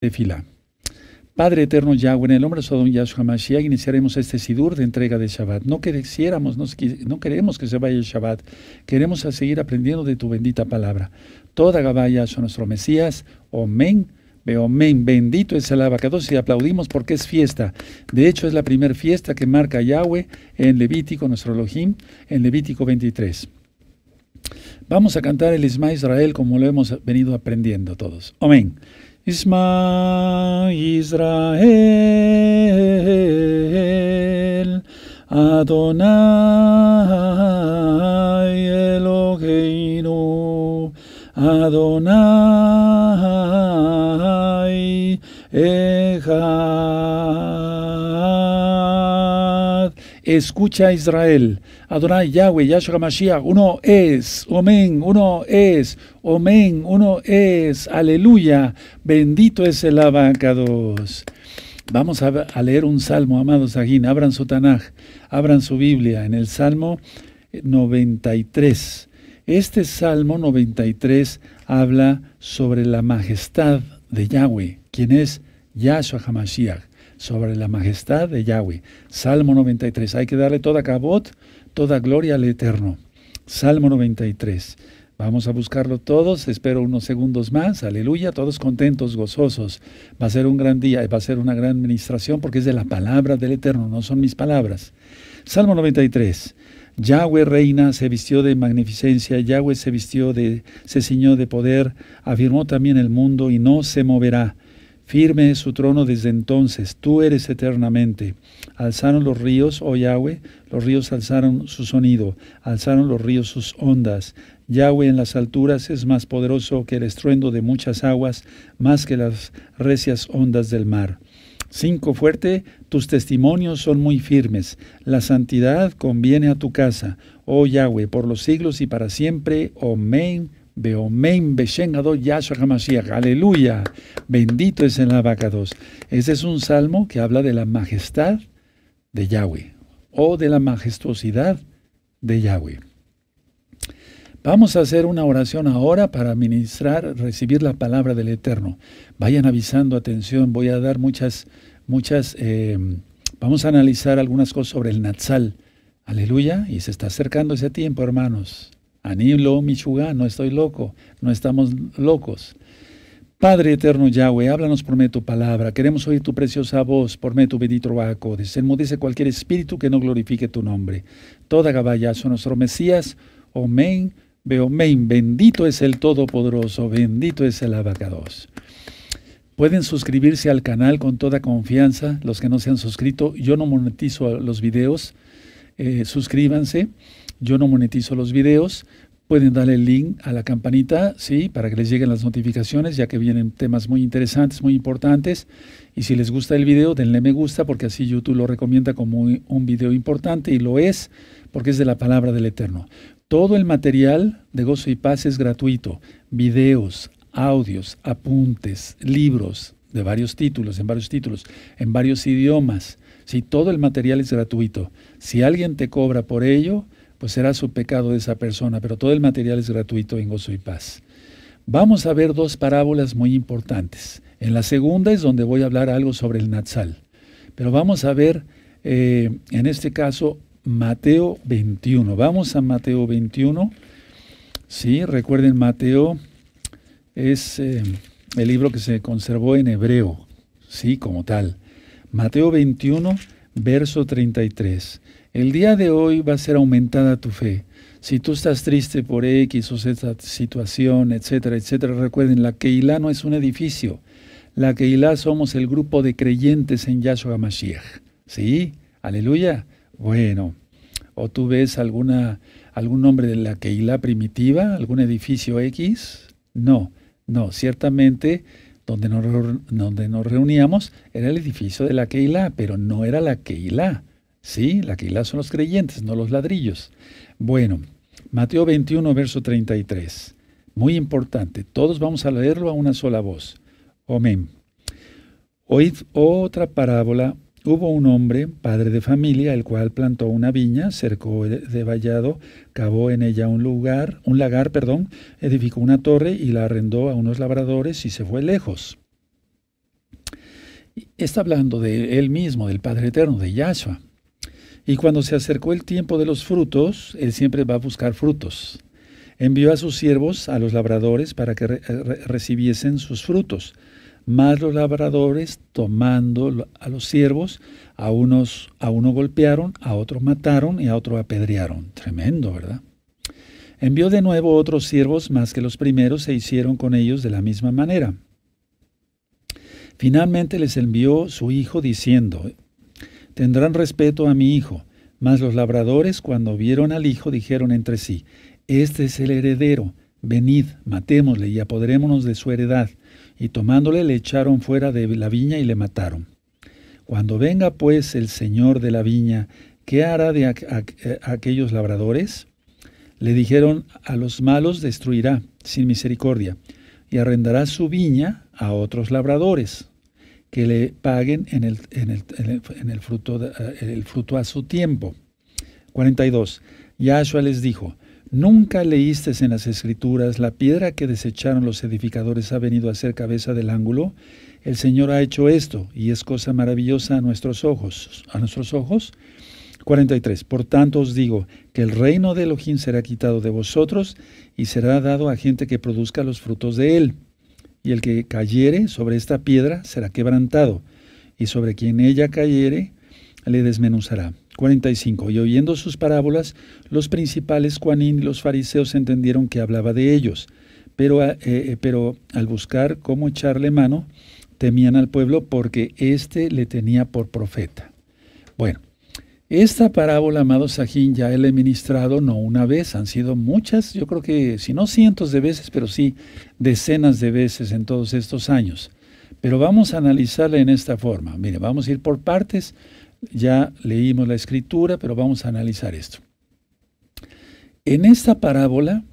de fila. Padre eterno Yahweh, en el nombre de Sodom Yahshua Mashiach, iniciaremos este Sidur de entrega de Shabbat. No quisiéramos, no queremos que se vaya el Shabbat, queremos seguir aprendiendo de tu bendita palabra. Toda Gabá Yahshua, nuestro Mesías, Omen, Beomen, bendito es el abacados y aplaudimos porque es fiesta. De hecho, es la primera fiesta que marca Yahweh en Levítico, nuestro Elohim, en Levítico 23. Vamos a cantar el Isma Israel como lo hemos venido aprendiendo todos. Amén. Isma Israel Adonai Eloheinu Adonai Echad Escucha Israel, Adonai Yahweh, Yahshua HaMashiach, uno es, amén, uno es, amén, uno es, aleluya, bendito es el abacados. Vamos a, leer un salmo, amados aquí, abran su Tanaj, abran su Biblia, en el Salmo 93. Este Salmo 93 habla sobre la majestad de Yahweh, quien es Yahshua Hamashiach sobre la majestad de Yahweh. Salmo 93. Hay que darle toda cabot, toda gloria al Eterno. Salmo 93. Vamos a buscarlo todos, espero unos segundos más, aleluya, todos contentos, gozosos. Va a ser un gran día, va a ser una gran administración porque es de la palabra del Eterno, no son mis palabras. Salmo 93. Yahweh reina, se vistió de magnificencia, Yahweh se vistió de, se ciñó de poder, afirmó también el mundo y no se moverá. Firme es su trono desde entonces, tú eres eternamente. Alzaron los ríos, oh Yahweh, los ríos alzaron su sonido, alzaron los ríos sus ondas. Yahweh en las alturas es más poderoso que el estruendo de muchas aguas, más que las recias ondas del mar. Cinco Fuerte, tus testimonios son muy firmes. La santidad conviene a tu casa, oh Yahweh, por los siglos y para siempre. Amén, Beomen Beshengado Yahshua HaMashiach. Aleluya. Bendito es el abacados. Ese es un salmo que habla de la majestad de Yahweh o de la majestuosidad de Yahweh. Vamos a hacer una oración ahora para ministrar, recibir la palabra del Eterno. Vayan avisando, atención, voy a dar muchas, muchas, eh, vamos a analizar algunas cosas sobre el Natsal. Aleluya, y se está acercando ese tiempo, hermanos lo michuga no estoy loco, no estamos locos. Padre eterno Yahweh, háblanos por tu palabra. Queremos oír tu preciosa voz por mí tu bendito mundo, dice cualquier espíritu que no glorifique tu nombre. Toda son nuestro Mesías. Omen, Beomen. Bendito es el Todopoderoso. Bendito es el Abacados. Pueden suscribirse al canal con toda confianza. Los que no se han suscrito, yo no monetizo los videos. Eh, suscríbanse. Yo no monetizo los videos. Pueden darle el link a la campanita, sí, para que les lleguen las notificaciones, ya que vienen temas muy interesantes, muy importantes. Y si les gusta el video, denle me gusta, porque así YouTube lo recomienda como un video importante y lo es, porque es de la palabra del Eterno. Todo el material de Gozo y Paz es gratuito. Videos, audios, apuntes, libros de varios títulos, en varios títulos, en varios idiomas. Si todo el material es gratuito, si alguien te cobra por ello, pues será su pecado de esa persona, pero todo el material es gratuito en gozo y paz. Vamos a ver dos parábolas muy importantes. En la segunda es donde voy a hablar algo sobre el nazal pero vamos a ver eh, en este caso Mateo 21. Vamos a Mateo 21. Sí, recuerden, Mateo es eh, el libro que se conservó en hebreo, sí, como tal. Mateo 21, verso 33. El día de hoy va a ser aumentada tu fe. Si tú estás triste por X o Z situación, etcétera, etcétera, recuerden, la Keilah no es un edificio. La Keilah somos el grupo de creyentes en Yahshua Mashiach. ¿Sí? Aleluya. Bueno, o tú ves alguna, algún nombre de la Keilah primitiva, algún edificio X. No, no, ciertamente donde donde nos reuníamos era el edificio de la Keilah, pero no era la Keilah. Sí, la quila son los creyentes, no los ladrillos. Bueno, Mateo 21, verso 33. Muy importante, todos vamos a leerlo a una sola voz. Amén. Oíd otra parábola. Hubo un hombre, padre de familia, el cual plantó una viña, cercó de vallado, cavó en ella un lugar, un lagar, perdón, edificó una torre y la arrendó a unos labradores y se fue lejos. Está hablando de él mismo, del Padre Eterno, de Yahshua. Y cuando se acercó el tiempo de los frutos, él siempre va a buscar frutos. Envió a sus siervos, a los labradores, para que recibiesen sus frutos. Más los labradores, tomando a los siervos, a, unos, a uno golpearon, a otro mataron y a otro apedrearon. Tremendo, ¿verdad? Envió de nuevo otros siervos más que los primeros se hicieron con ellos de la misma manera. Finalmente les envió su hijo diciendo, tendrán respeto a mi hijo. Mas los labradores, cuando vieron al hijo, dijeron entre sí, Este es el heredero, venid, matémosle y apoderémonos de su heredad. Y tomándole le echaron fuera de la viña y le mataron. Cuando venga pues el señor de la viña, ¿qué hará de eh, aquellos labradores? Le dijeron, a los malos destruirá, sin misericordia, y arrendará su viña a otros labradores, que le paguen en el, en el, fruto, eh, el fruto a su tiempo. 42. Yahshua les dijo, ¿Nunca leíste en las Escrituras la piedra que desecharon los edificadores ha venido a ser cabeza del ángulo? El Señor ha hecho esto y es cosa maravillosa a nuestros ojos. A nuestros ojos. 43. Por tanto os digo que el reino de Elohim será quitado de vosotros y será dado a gente que produzca los frutos de él y el que cayere sobre esta piedra será quebrantado, y sobre quien ella cayere le desmenuzará. 45. Y oyendo sus parábolas, los principales Juanín y los fariseos entendieron que hablaba de ellos, pero, eh, eh, pero al buscar cómo echarle mano, temían al pueblo porque éste le tenía por profeta. Bueno, esta parábola, amado Sajín, ya la he ministrado no una vez, han sido muchas, yo creo que si no cientos de veces, pero sí decenas de veces en todos estos años. Pero vamos a analizarla en esta forma. Mire, vamos a ir por partes. Ya leímos la escritura, pero vamos a analizar esto. En esta parábola,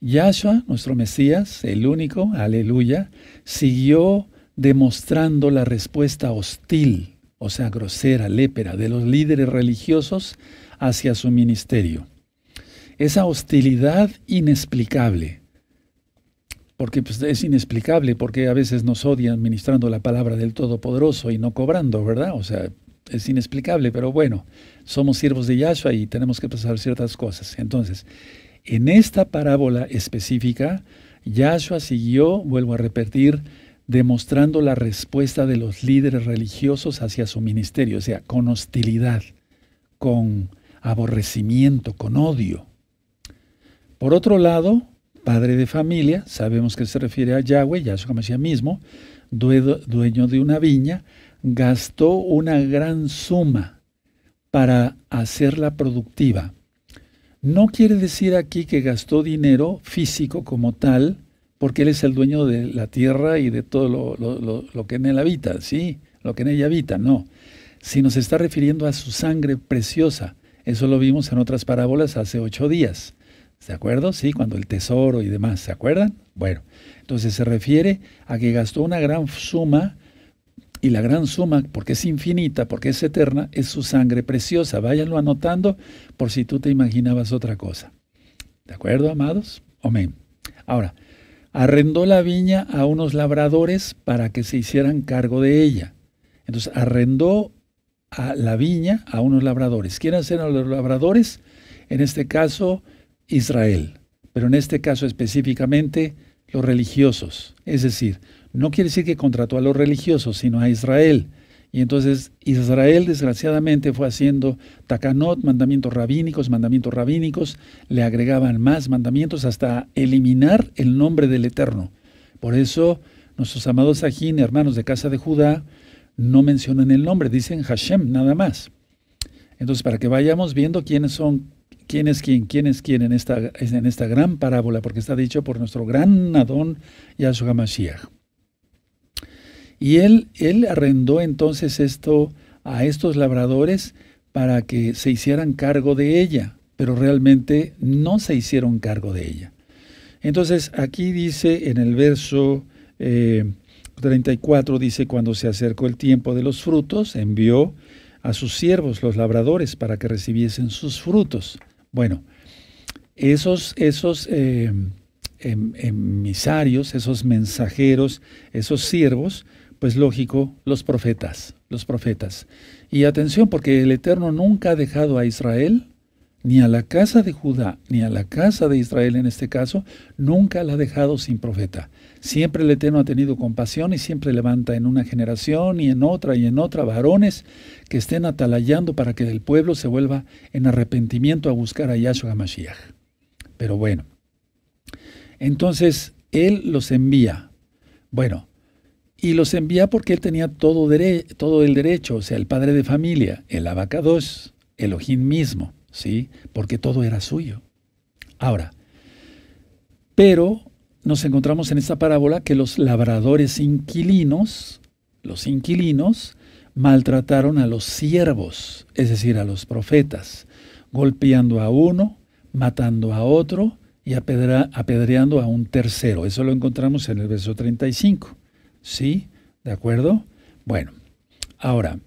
Yahshua, nuestro Mesías, el único, aleluya, siguió demostrando la respuesta hostil o sea, grosera, lépera, de los líderes religiosos hacia su ministerio. Esa hostilidad inexplicable, porque pues, es inexplicable, porque a veces nos odian ministrando la palabra del Todopoderoso y no cobrando, ¿verdad? O sea, es inexplicable, pero bueno, somos siervos de Yahshua y tenemos que pasar ciertas cosas. Entonces, en esta parábola específica, Yahshua siguió, vuelvo a repetir, demostrando la respuesta de los líderes religiosos hacia su ministerio, o sea, con hostilidad, con aborrecimiento, con odio. Por otro lado, padre de familia, sabemos que se refiere a Yahweh, como decía mismo, dueño de una viña, gastó una gran suma para hacerla productiva. No quiere decir aquí que gastó dinero físico como tal, porque Él es el dueño de la tierra y de todo lo, que en Él habita, ¿sí? Lo que en ella habita, no. Si nos está refiriendo a su sangre preciosa. Eso lo vimos en otras parábolas hace ocho días. ¿De acuerdo? Sí, cuando el tesoro y demás, ¿se acuerdan? Bueno, entonces se refiere a que gastó una gran suma y la gran suma, porque es infinita, porque es eterna, es su sangre preciosa. Váyanlo anotando por si tú te imaginabas otra cosa. ¿De acuerdo, amados? Amén. Ahora, arrendó la viña a unos labradores para que se hicieran cargo de ella. Entonces arrendó a la viña a unos labradores. ¿Quiénes eran los labradores? En este caso, Israel, pero en este caso específicamente los religiosos. Es decir, no quiere decir que contrató a los religiosos, sino a Israel. Y entonces Israel desgraciadamente fue haciendo takanot, mandamientos rabínicos, mandamientos rabínicos, le agregaban más mandamientos hasta eliminar el nombre del Eterno. Por eso nuestros amados ajín, hermanos de casa de Judá, no mencionan el nombre, dicen Hashem nada más. Entonces, para que vayamos viendo quiénes son, quién es quién, quién es quién en esta, en esta gran parábola, porque está dicho por nuestro gran Adón Yahshua Mashiach. Y él, él arrendó entonces esto a estos labradores para que se hicieran cargo de ella, pero realmente no se hicieron cargo de ella. Entonces aquí dice en el verso 34, eh, dice, cuando se acercó el tiempo de los frutos, envió a sus siervos, los labradores, para que recibiesen sus frutos. Bueno, esos, esos eh, em, em, emisarios, esos mensajeros, esos siervos, es pues, lógico, los profetas, los profetas. Y atención, porque el Eterno nunca ha dejado a Israel, ni a la casa de Judá, ni a la casa de Israel en este caso, nunca la ha dejado sin profeta. Siempre el Eterno ha tenido compasión y siempre levanta en una generación y en otra y en otra varones que estén atalayando para que el pueblo se vuelva en arrepentimiento a buscar a Yahshua Mashiach. Pero bueno, entonces Él los envía. Bueno, y los envía porque él tenía todo, el derecho, o sea, el padre de familia, el abacados, ojín mismo, ¿sí? Porque todo era suyo. Ahora, pero nos encontramos en esta parábola que los labradores inquilinos, los inquilinos, maltrataron a los siervos, es decir, a los profetas, golpeando a uno, matando a otro y apedreando a un tercero. Eso lo encontramos en el verso 35. ¿Sí? ¿De acuerdo? Bueno, ahora,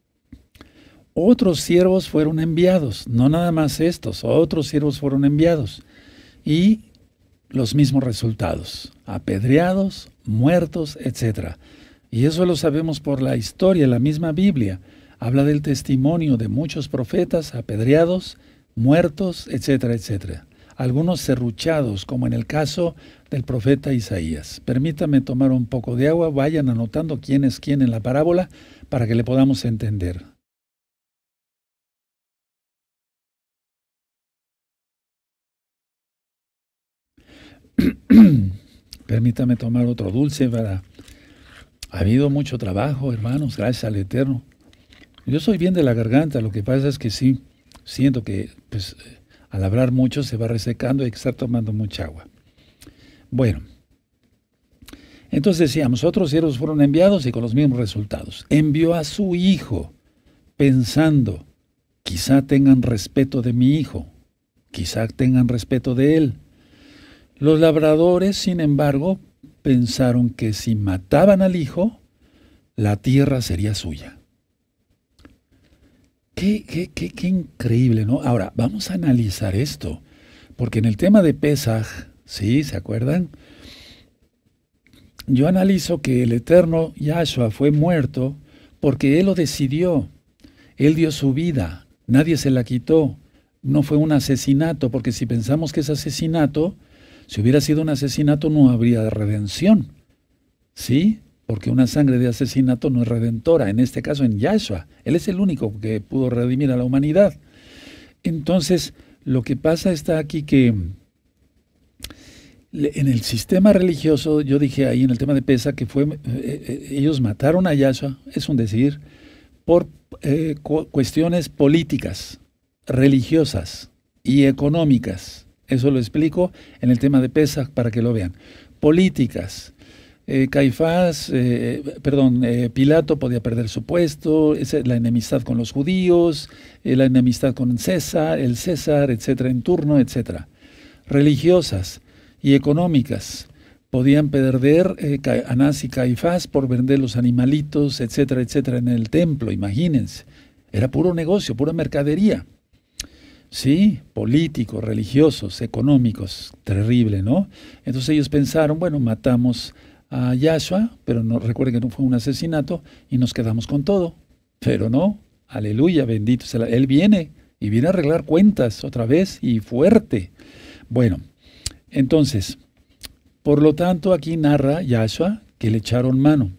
otros siervos fueron enviados, no nada más estos, otros siervos fueron enviados. Y los mismos resultados, apedreados, muertos, etc. Y eso lo sabemos por la historia, la misma Biblia. Habla del testimonio de muchos profetas apedreados, muertos, etcétera, etcétera algunos serruchados, como en el caso del profeta Isaías. Permítame tomar un poco de agua, vayan anotando quién es quién en la parábola para que le podamos entender. Permítame tomar otro dulce Ha habido mucho trabajo, hermanos, gracias al Eterno. Yo soy bien de la garganta, lo que pasa es que sí, siento que pues, al hablar mucho se va resecando y hay que estar tomando mucha agua. Bueno, entonces decíamos, otros siervos fueron enviados y con los mismos resultados. Envió a su hijo pensando, quizá tengan respeto de mi hijo, quizá tengan respeto de él. Los labradores, sin embargo, pensaron que si mataban al hijo, la tierra sería suya. Qué, qué, qué, qué increíble, ¿no? Ahora, vamos a analizar esto, porque en el tema de Pesaj, ¿sí? ¿Se acuerdan? Yo analizo que el eterno Yahshua fue muerto porque Él lo decidió. Él dio su vida, nadie se la quitó. No fue un asesinato, porque si pensamos que es asesinato, si hubiera sido un asesinato no habría redención. ¿Sí? porque una sangre de asesinato no es redentora, en este caso en Yahshua. Él es el único que pudo redimir a la humanidad. Entonces, lo que pasa está aquí que en el sistema religioso, yo dije ahí en el tema de Pesa, que fue, eh, eh, ellos mataron a Yahshua, es un decir, por eh, cuestiones políticas, religiosas y económicas. Eso lo explico en el tema de Pesa para que lo vean. Políticas, eh, Caifás, eh, perdón, eh, Pilato podía perder su puesto, la enemistad con los judíos, la enemistad con César, el César, etcétera, en turno, etcétera. Religiosas y económicas. Podían perder Anás y Caifás por vender los animalitos, etcétera, etcétera, en el templo, imagínense. Era puro negocio, pura mercadería. ¿sí? Políticos, religiosos, económicos, terrible, ¿no? Entonces ellos pensaron, bueno, matamos a Yahshua, pero no, recuerden que no fue un asesinato y nos quedamos con todo. Pero no, aleluya, bendito. Sea, él viene y viene a arreglar cuentas otra vez y fuerte. Bueno, entonces, por lo tanto, aquí narra Yahshua que le echaron mano.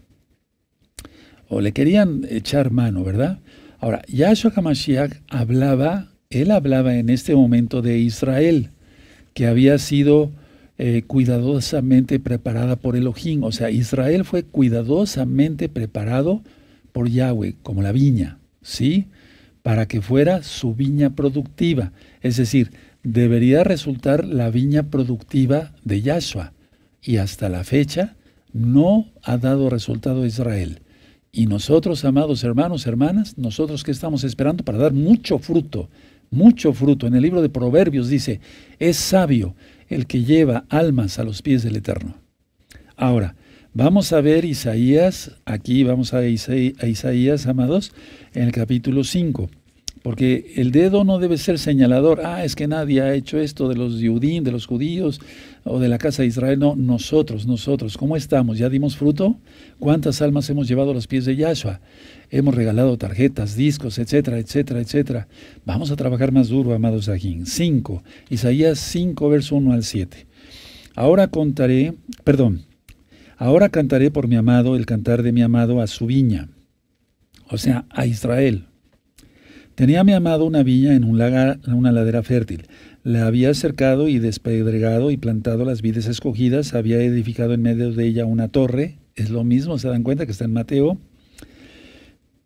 O le querían echar mano, ¿verdad? Ahora, Yahshua Hamashiach hablaba, él hablaba en este momento de Israel, que había sido eh, cuidadosamente preparada por Elohim. O sea, Israel fue cuidadosamente preparado por Yahweh, como la viña, ¿sí? Para que fuera su viña productiva. Es decir, debería resultar la viña productiva de Yahshua. Y hasta la fecha no ha dado resultado Israel. Y nosotros, amados hermanos, hermanas, nosotros que estamos esperando para dar mucho fruto, mucho fruto. En el libro de Proverbios dice, es sabio el que lleva almas a los pies del Eterno. Ahora, vamos a ver Isaías, aquí vamos a, Isaías, amados, en el capítulo 5. Porque el dedo no debe ser señalador, ah, es que nadie ha hecho esto de los judíos, de los judíos o de la casa de Israel. No, nosotros, nosotros, ¿cómo estamos? ¿Ya dimos fruto? ¿Cuántas almas hemos llevado a los pies de Yahshua? Hemos regalado tarjetas, discos, etcétera, etcétera, etcétera. Vamos a trabajar más duro, amados aquí. 5, Isaías 5, verso 1 al 7. Ahora contaré, perdón, ahora cantaré por mi amado el cantar de mi amado a su viña, o sea, a Israel. Tenía mi amado una viña en un lagar, una ladera fértil. La había cercado y despedregado y plantado las vides escogidas. Había edificado en medio de ella una torre. Es lo mismo, se dan cuenta que está en Mateo.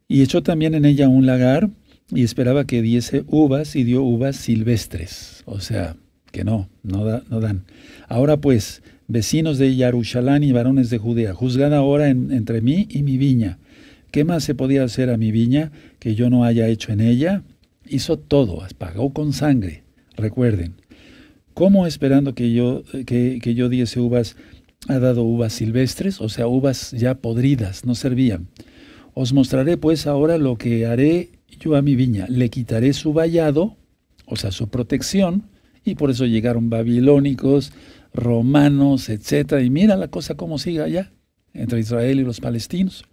Y echó también en ella un lagar y esperaba que diese uvas y dio uvas silvestres. O sea, que no, no, no dan. Ahora pues, vecinos de Yarushalán y varones de Judea, juzgad ahora entre mí y mi viña. ¿Qué más se podía hacer a mi viña? que yo no haya hecho en ella, hizo todo, pagó con sangre. Recuerden, como esperando que yo, que, que yo diese uvas, ha dado uvas silvestres? O sea, uvas ya podridas, no servían. Os mostraré pues ahora lo que haré yo a mi viña. Le quitaré su vallado, o sea, su protección, y por eso llegaron babilónicos, romanos, etc. Y mira la cosa como sigue allá, entre Israel y los palestinos.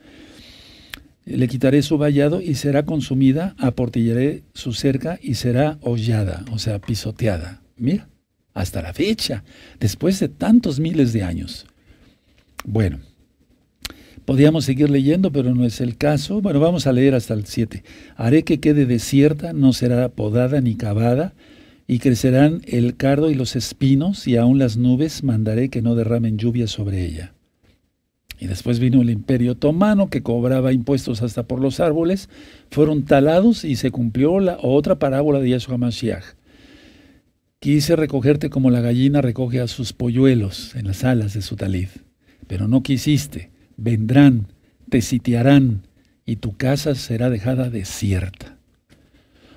Le quitaré su vallado y será consumida, aportillaré su cerca y será hollada, o sea, pisoteada. Mira, hasta la fecha, después de tantos miles de años. Bueno, podíamos seguir leyendo, pero no es el caso. Bueno, vamos a leer hasta el 7. Haré que quede desierta, no será podada ni cavada, y crecerán el cardo y los espinos, y aun las nubes mandaré que no derramen lluvia sobre ella. Y después vino el imperio otomano que cobraba impuestos hasta por los árboles, fueron talados y se cumplió la otra parábola de Yahshua Mashiach. Quise recogerte como la gallina recoge a sus polluelos en las alas de su talid, pero no quisiste. Vendrán, te sitiarán y tu casa será dejada desierta.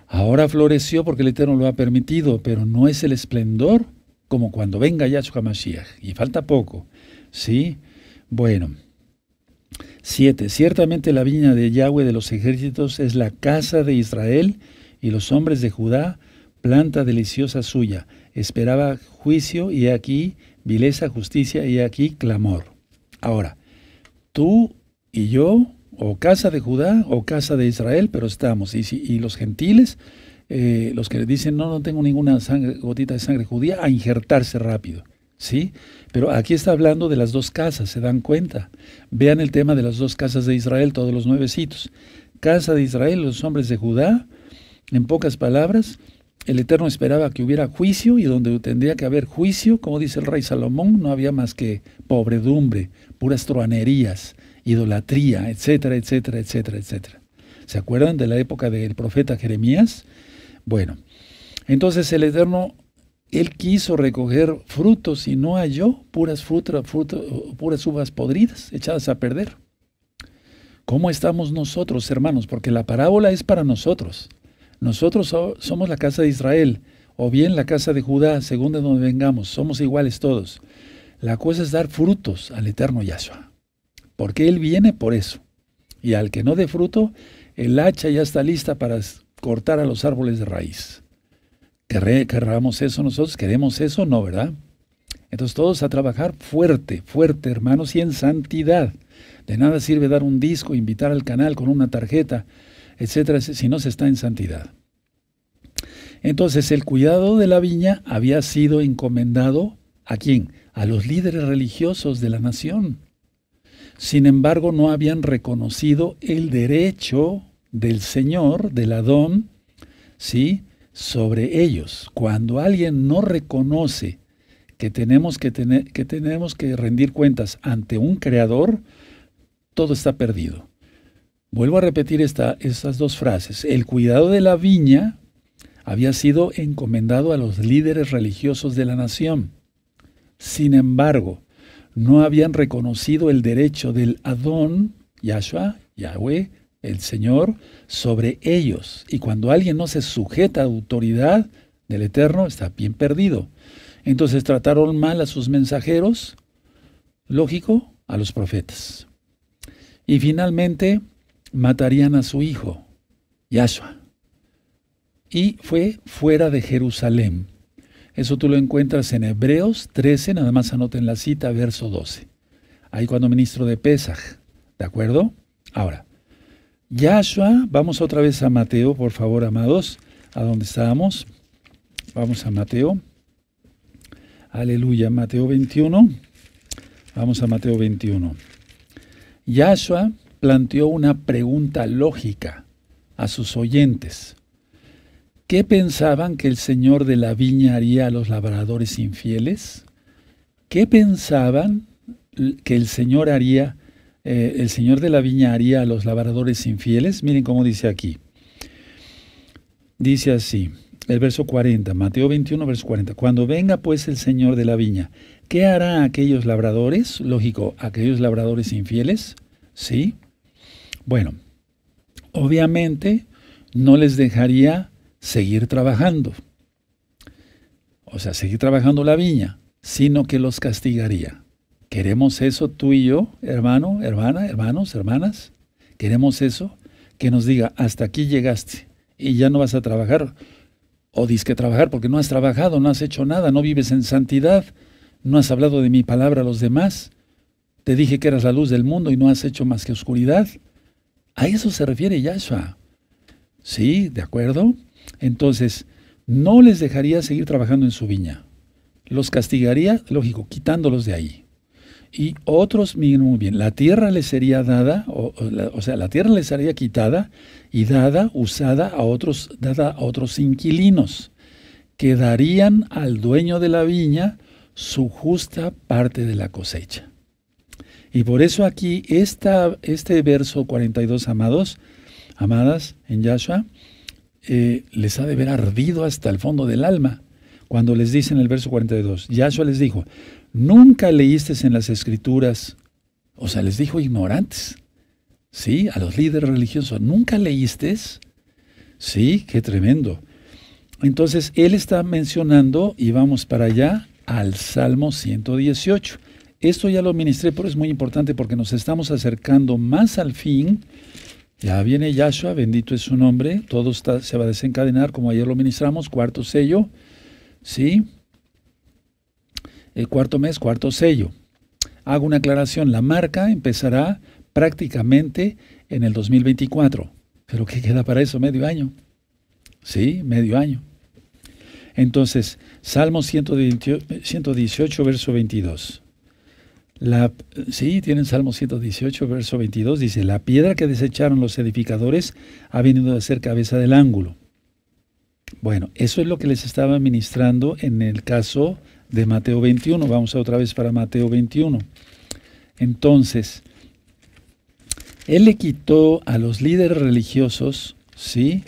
Ahora floreció porque el Eterno lo ha permitido, pero no es el esplendor como cuando venga Yahshua Mashiach. Y falta poco. Sí, bueno. 7. Ciertamente la viña de Yahweh de los ejércitos es la casa de Israel y los hombres de Judá, planta deliciosa suya. Esperaba juicio y aquí vileza, justicia y aquí clamor. Ahora, tú y yo, o casa de Judá o casa de Israel, pero estamos. Y, y los gentiles, eh, los que dicen, no, no tengo ninguna gotita de sangre judía, a injertarse rápido. ¿sí? Pero aquí está hablando de las dos casas, ¿se dan cuenta? Vean el tema de las dos casas de Israel, todos los nuevecitos. Casa de Israel, los hombres de Judá, en pocas palabras, el Eterno esperaba que hubiera juicio y donde tendría que haber juicio, como dice el rey Salomón, no había más que pobredumbre, puras truanerías, idolatría, etcétera, etcétera, etcétera, etcétera. ¿Se acuerdan de la época del profeta Jeremías? Bueno, entonces el Eterno él quiso recoger frutos y no halló puras, frutas, puras uvas podridas echadas a perder. ¿Cómo estamos nosotros, hermanos? Porque la parábola es para nosotros. Nosotros somos la casa de Israel o bien la casa de Judá, según de donde vengamos. Somos iguales todos. La cosa es dar frutos al eterno Yahshua. Porque Él viene por eso. Y al que no dé fruto, el hacha ya está lista para cortar a los árboles de raíz. ¿Querramos eso nosotros? ¿Queremos eso? No, ¿verdad? Entonces todos a trabajar fuerte, fuerte, hermanos, y en santidad. De nada sirve dar un disco, invitar al canal con una tarjeta, etcétera, si no se está en santidad. Entonces el cuidado de la viña había sido encomendado a quién? A los líderes religiosos de la nación. Sin embargo, no habían reconocido el derecho del Señor, del Adón, ¿sí? sobre ellos. Cuando alguien no reconoce que tenemos que, tenemos que rendir cuentas ante un creador, todo está perdido. Vuelvo a repetir estas dos frases. El cuidado de la viña había sido encomendado a los líderes religiosos de la nación. Sin embargo, no habían reconocido el derecho del Adón, Yahshua, Yahweh, el Señor sobre ellos. Y cuando alguien no se sujeta a autoridad del Eterno, está bien perdido. Entonces trataron mal a sus mensajeros, lógico, a los profetas. Y finalmente matarían a su hijo, Yahshua. Y fue fuera de Jerusalén. Eso tú lo encuentras en Hebreos 13, nada más anoten la cita, verso 12. Ahí cuando ministro de Pesaj, ¿de acuerdo? Ahora, Yahshua, vamos otra vez a Mateo, por favor, amados, a donde estábamos. Vamos a Mateo. Aleluya, Mateo 21. Vamos a Mateo 21. Yahshua planteó una pregunta lógica a sus oyentes. ¿Qué pensaban que el Señor de la viña haría a los labradores infieles? ¿Qué pensaban que el Señor haría eh, el Señor de la viña haría a los labradores infieles? Miren cómo dice aquí. Dice así, el verso 40, Mateo 21, verso 40. Cuando venga pues el Señor de la viña, ¿qué hará aquellos labradores? Lógico, aquellos labradores infieles, ¿sí? Bueno, obviamente no les dejaría seguir trabajando, o sea, seguir trabajando la viña, sino que los castigaría. ¿Queremos eso tú y yo, hermano, hermana, hermanos, hermanas? ¿Queremos eso? Que nos diga, hasta aquí llegaste y ya no vas a trabajar. O que trabajar porque no has trabajado, no has hecho nada, no vives en santidad, no has hablado de mi palabra a los demás. Te dije que eras la luz del mundo y no has hecho más que oscuridad. A eso se refiere Yahshua. Sí, de acuerdo. Entonces, no les dejaría seguir trabajando en su viña. Los castigaría, lógico, quitándolos de ahí y otros miren muy bien. La tierra les sería dada, o, sea, la tierra les sería quitada y dada, usada a otros, dada a otros inquilinos, que darían al dueño de la viña su justa parte de la cosecha. Y por eso aquí este verso 42, amados, amadas en Yahshua, eh, les ha de ver ardido hasta el fondo del alma. Cuando les dicen el verso 42, Yahshua les dijo, nunca leíste en las escrituras, o sea, les dijo ignorantes, ¿sí? A los líderes religiosos, nunca leíste, ¿sí? Qué tremendo. Entonces, él está mencionando, y vamos para allá, al Salmo 118. Esto ya lo ministré, pero es muy importante porque nos estamos acercando más al fin. Ya viene Yahshua, bendito es su nombre, todo está, se va a desencadenar como ayer lo ministramos, cuarto sello, ¿sí? El cuarto mes, cuarto sello. Hago una aclaración, la marca empezará prácticamente en el 2024. ¿Pero qué queda para eso? Medio año. Sí, medio año. Entonces, Salmo 118, verso 22. La, sí, tienen Salmo 118, verso 22. Dice, la piedra que desecharon los edificadores ha venido a ser cabeza del ángulo. Bueno, eso es lo que les estaba ministrando en el caso de Mateo 21. Vamos otra vez para Mateo 21. Entonces, él le quitó a los líderes religiosos, ¿sí?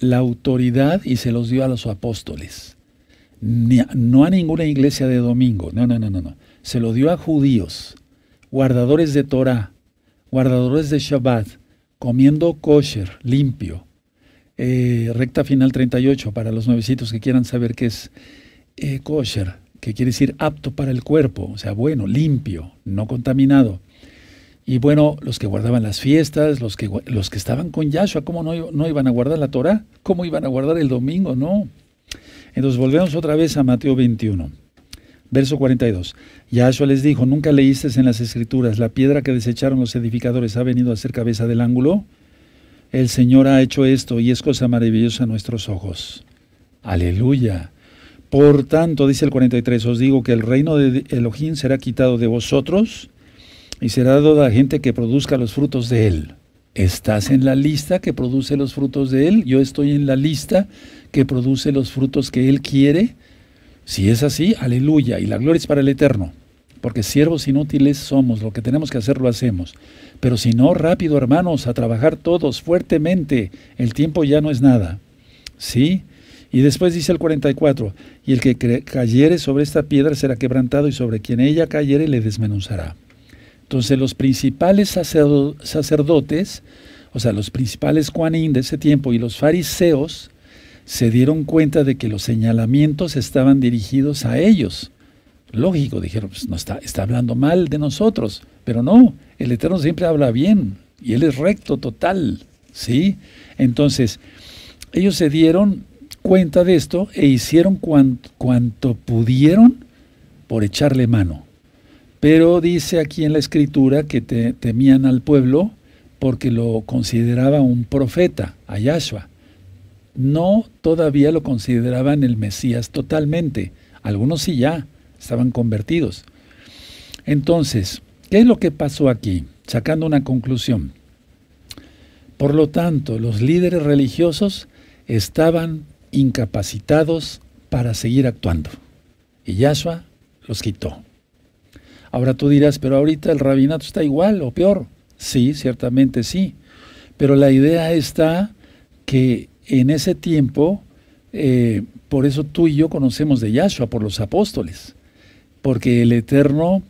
La autoridad y se los dio a los apóstoles. no a ninguna iglesia de domingo, no, no, no, no, no. Se lo dio a judíos, guardadores de Torah, guardadores de Shabbat, comiendo kosher, limpio. Eh, recta final 38, para los nuevecitos que quieran saber qué es eh, kosher, que quiere decir apto para el cuerpo, o sea, bueno, limpio, no contaminado. Y bueno, los que guardaban las fiestas, los que, los que estaban con Yahshua, ¿cómo no, no iban a guardar la Torah? ¿Cómo iban a guardar el domingo? No. Entonces volvemos otra vez a Mateo 21, verso 42. Yahshua les dijo, ¿nunca leíste en las escrituras la piedra que desecharon los edificadores ha venido a ser cabeza del ángulo? El Señor ha hecho esto y es cosa maravillosa a nuestros ojos. Aleluya. Por tanto, dice el 43, os digo que el reino de Elohim será quitado de vosotros y será dado a gente que produzca los frutos de él. Estás en la lista que produce los frutos de él, yo estoy en la lista que produce los frutos que él quiere. Si es así, aleluya, y la gloria es para el eterno, porque siervos inútiles somos, lo que tenemos que hacer lo hacemos. Pero si no, rápido hermanos, a trabajar todos fuertemente, el tiempo ya no es nada. ¿Sí? Y después dice el 44, y el que cayere sobre esta piedra será quebrantado y sobre quien ella cayere le desmenuzará. Entonces los principales sacerdotes, o sea, los principales cuanín de ese tiempo y los fariseos, se dieron cuenta de que los señalamientos estaban dirigidos a ellos. Lógico, dijeron, pues no está, está hablando mal de nosotros, pero no, el Eterno siempre habla bien y Él es recto total, ¿sí? Entonces, ellos se dieron cuenta de esto e hicieron cuanto, pudieron por echarle mano. Pero dice aquí en la escritura que temían al pueblo porque lo consideraba un profeta, a Yahshua. No todavía lo consideraban el Mesías totalmente. Algunos sí ya estaban convertidos. Entonces, ¿qué es lo que pasó aquí? Sacando una conclusión. Por lo tanto, los líderes religiosos estaban incapacitados para seguir actuando. Y Yahshua los quitó. Ahora tú dirás, pero ahorita el rabinato está igual o peor. Sí, ciertamente sí. Pero la idea está que en ese tiempo, eh, por eso tú y yo conocemos de Yahshua, por los apóstoles. Porque el Eterno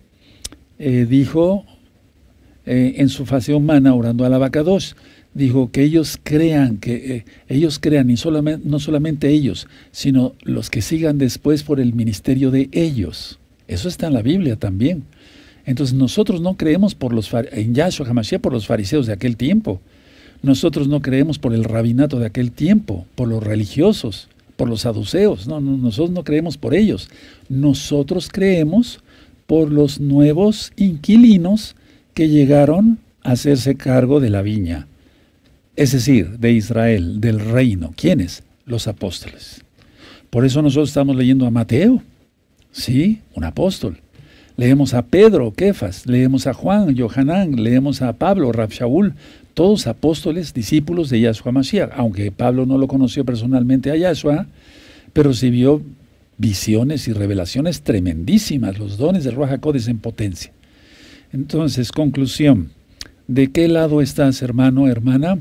eh, dijo eh, en su fase humana, orando a la vaca 2, dijo que ellos crean, que eh, ellos crean, y solamente, no solamente ellos, sino los que sigan después por el ministerio de ellos. Eso está en la Biblia también. Entonces nosotros no creemos por los, en Yahshua Hamashiach por los fariseos de aquel tiempo. Nosotros no creemos por el rabinato de aquel tiempo, por los religiosos, por los saduceos. no, nosotros no creemos por ellos. Nosotros creemos por los nuevos inquilinos que llegaron a hacerse cargo de la viña es decir, de Israel, del reino. ¿Quiénes? Los apóstoles. Por eso nosotros estamos leyendo a Mateo, sí, un apóstol. Leemos a Pedro, Kefas, leemos a Juan, Johanán, leemos a Pablo, Rabshaul, todos apóstoles, discípulos de Yahshua Mashiach, aunque Pablo no lo conoció personalmente a Yahshua, pero sí vio visiones y revelaciones tremendísimas, los dones de Ruajacodes en potencia. Entonces, conclusión, ¿de qué lado estás, hermano, hermana?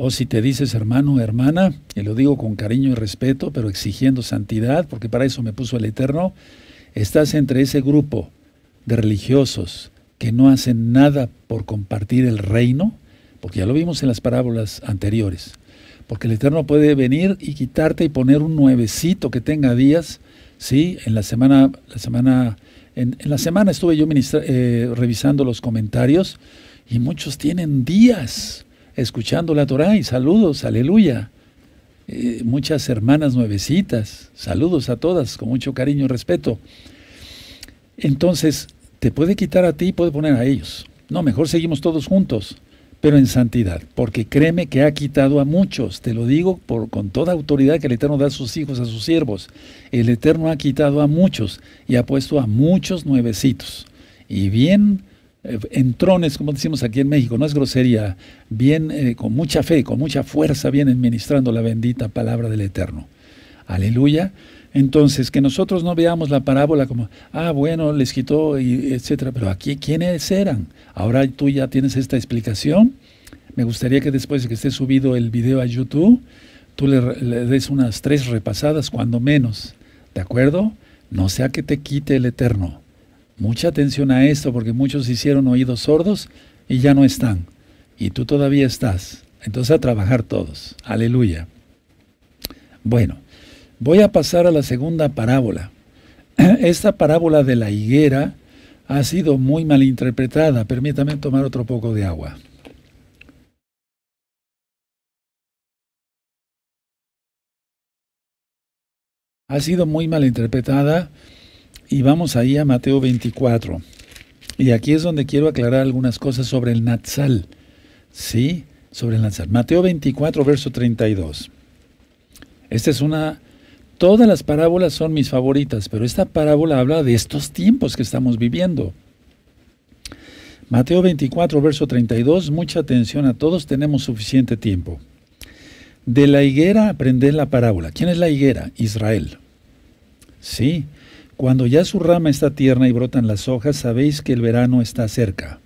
O si te dices hermano, hermana, y lo digo con cariño y respeto, pero exigiendo santidad, porque para eso me puso el Eterno, estás entre ese grupo de religiosos que no hacen nada por compartir el reino, porque ya lo vimos en las parábolas anteriores, porque el Eterno puede venir y quitarte y poner un nuevecito que tenga días, ¿sí? En la semana, la semana, en, la semana estuve yo eh, revisando los comentarios y muchos tienen días, escuchando la Torah y saludos, aleluya. Eh, muchas hermanas nuevecitas, saludos a todas, con mucho cariño y respeto. Entonces, te puede quitar a ti y puede poner a ellos. No, mejor seguimos todos juntos, pero en santidad, porque créeme que ha quitado a muchos, te lo digo por, con toda autoridad que el Eterno da a sus hijos, a sus siervos. El Eterno ha quitado a muchos y ha puesto a muchos nuevecitos. Y bien eh, entrones, como decimos aquí en México, no es grosería, bien, eh, con mucha fe, con mucha fuerza bien administrando la bendita palabra del Eterno. Aleluya. Entonces, que nosotros no veamos la parábola como, ah, bueno, les quitó, y etcétera, pero aquí, ¿quiénes eran? Ahora tú ya tienes esta explicación. Me gustaría que después de que esté subido el video a YouTube, tú le des unas tres repasadas, cuando menos, ¿de acuerdo? No sea que te quite el Eterno. Mucha atención a esto porque muchos hicieron oídos sordos y ya no están. Y tú todavía estás. Entonces a trabajar todos. Aleluya. Bueno, voy a pasar a la segunda parábola. Esta parábola de la higuera ha sido muy malinterpretada. Permítame tomar otro poco de agua. Ha sido muy malinterpretada y vamos ahí a Mateo 24. Y aquí es donde quiero aclarar algunas cosas sobre el Natsal. ¿Sí? Sobre el Natsal. Mateo 24, verso 32. Esta es una... Todas las parábolas son mis favoritas, pero esta parábola habla de estos tiempos que estamos viviendo. Mateo 24, verso 32, mucha atención a todos, tenemos suficiente tiempo. De la higuera aprended la parábola. ¿Quién es la higuera? Israel. Sí, cuando ya su rama está tierna y brotan las hojas, sabéis que el verano está cerca.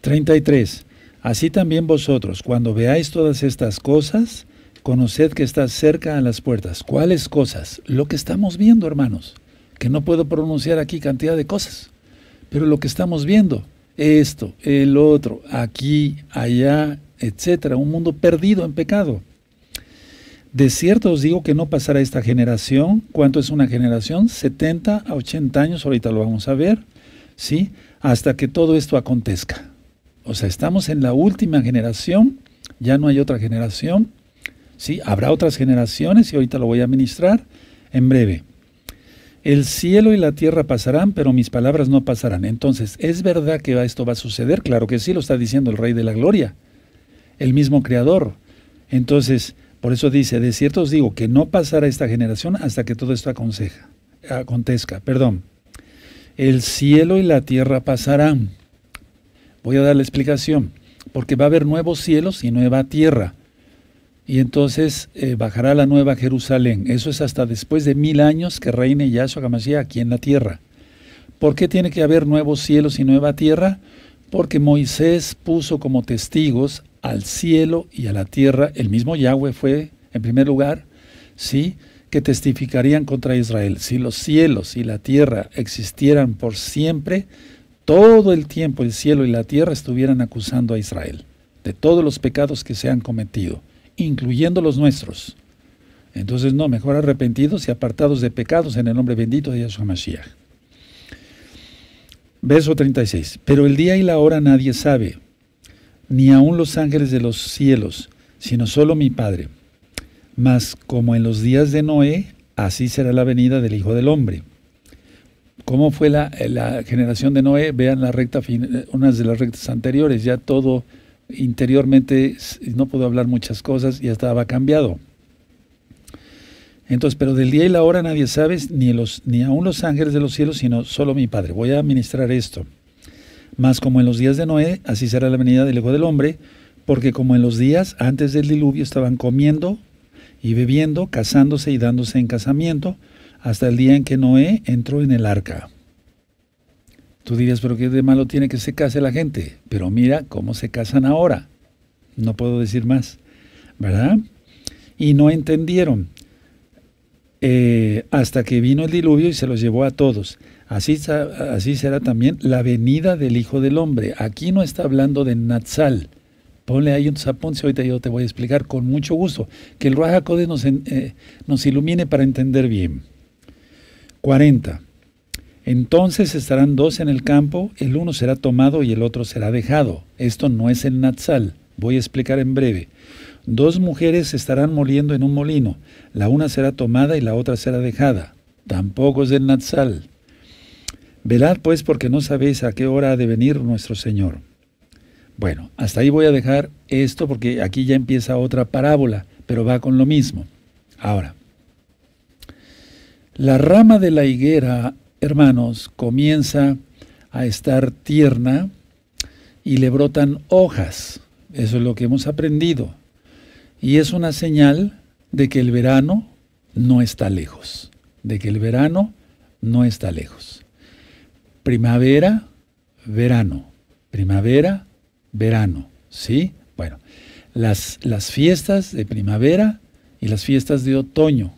33. Así también vosotros, cuando veáis todas estas cosas, conoced que está cerca a las puertas. ¿Cuáles cosas? Lo que estamos viendo, hermanos, que no puedo pronunciar aquí cantidad de cosas, pero lo que estamos viendo, esto, el otro, aquí, allá, etcétera, un mundo perdido en pecado. De cierto os digo que no pasará esta generación. ¿Cuánto es una generación? 70 a 80 años, ahorita lo vamos a ver, ¿sí? Hasta que todo esto acontezca. O sea, estamos en la última generación, ya no hay otra generación, ¿sí? Habrá otras generaciones y ahorita lo voy a ministrar en breve. El cielo y la tierra pasarán, pero mis palabras no pasarán. Entonces, ¿es verdad que esto va a suceder? Claro que sí, lo está diciendo el Rey de la Gloria, el mismo Creador. Entonces, por eso dice, de cierto os digo que no pasará esta generación hasta que todo esto aconseja, acontezca. Perdón. El cielo y la tierra pasarán. Voy a dar la explicación. Porque va a haber nuevos cielos y nueva tierra. Y entonces eh, bajará la nueva Jerusalén. Eso es hasta después de mil años que reine Yahshua Gamashia aquí en la tierra. ¿Por qué tiene que haber nuevos cielos y nueva tierra? Porque Moisés puso como testigos al cielo y a la tierra, el mismo Yahweh fue, en primer lugar, ¿sí? que testificarían contra Israel. Si los cielos y la tierra existieran por siempre, todo el tiempo el cielo y la tierra estuvieran acusando a Israel de todos los pecados que se han cometido, incluyendo los nuestros. Entonces, no, mejor arrepentidos y apartados de pecados en el nombre bendito de Yahshua Mashiach. Verso 36. Pero el día y la hora nadie sabe, ni aun los ángeles de los cielos, sino solo mi Padre. Mas como en los días de Noé, así será la venida del Hijo del Hombre. ¿Cómo fue la, generación de Noé? Vean la recta, unas de las rectas anteriores, ya todo interiormente no pudo hablar muchas cosas, ya estaba cambiado. Entonces, pero del día y la hora nadie sabe, ni, los, ni aun los ángeles de los cielos, sino solo mi Padre. Voy a administrar esto. Mas como en los días de Noé, así será la venida del Hijo del Hombre, porque como en los días antes del diluvio estaban comiendo y bebiendo, casándose y dándose en casamiento, hasta el día en que Noé entró en el arca. Tú dirías, pero ¿qué de malo tiene que se case la gente? Pero mira cómo se casan ahora. No puedo decir más, ¿verdad? Y no entendieron eh, hasta que vino el diluvio y se los llevó a todos. Así, será también la venida del Hijo del Hombre. Aquí no está hablando de Natsal. Ponle ahí un zapón ahorita yo te voy a explicar con mucho gusto. Que el Ruaja nos, eh, nos ilumine para entender bien. 40. Entonces estarán dos en el campo, el uno será tomado y el otro será dejado. Esto no es el Natsal. Voy a explicar en breve. Dos mujeres estarán moliendo en un molino, la una será tomada y la otra será dejada. Tampoco es el Natsal. Velad pues porque no sabéis a qué hora ha de venir nuestro Señor. Bueno, hasta ahí voy a dejar esto porque aquí ya empieza otra parábola, pero va con lo mismo. Ahora, la rama de la higuera, hermanos, comienza a estar tierna y le brotan hojas. Eso es lo que hemos aprendido. Y es una señal de que el verano no está lejos, de que el verano no está lejos primavera, verano, primavera, verano, ¿sí? Bueno, las, las fiestas de primavera y las fiestas de otoño,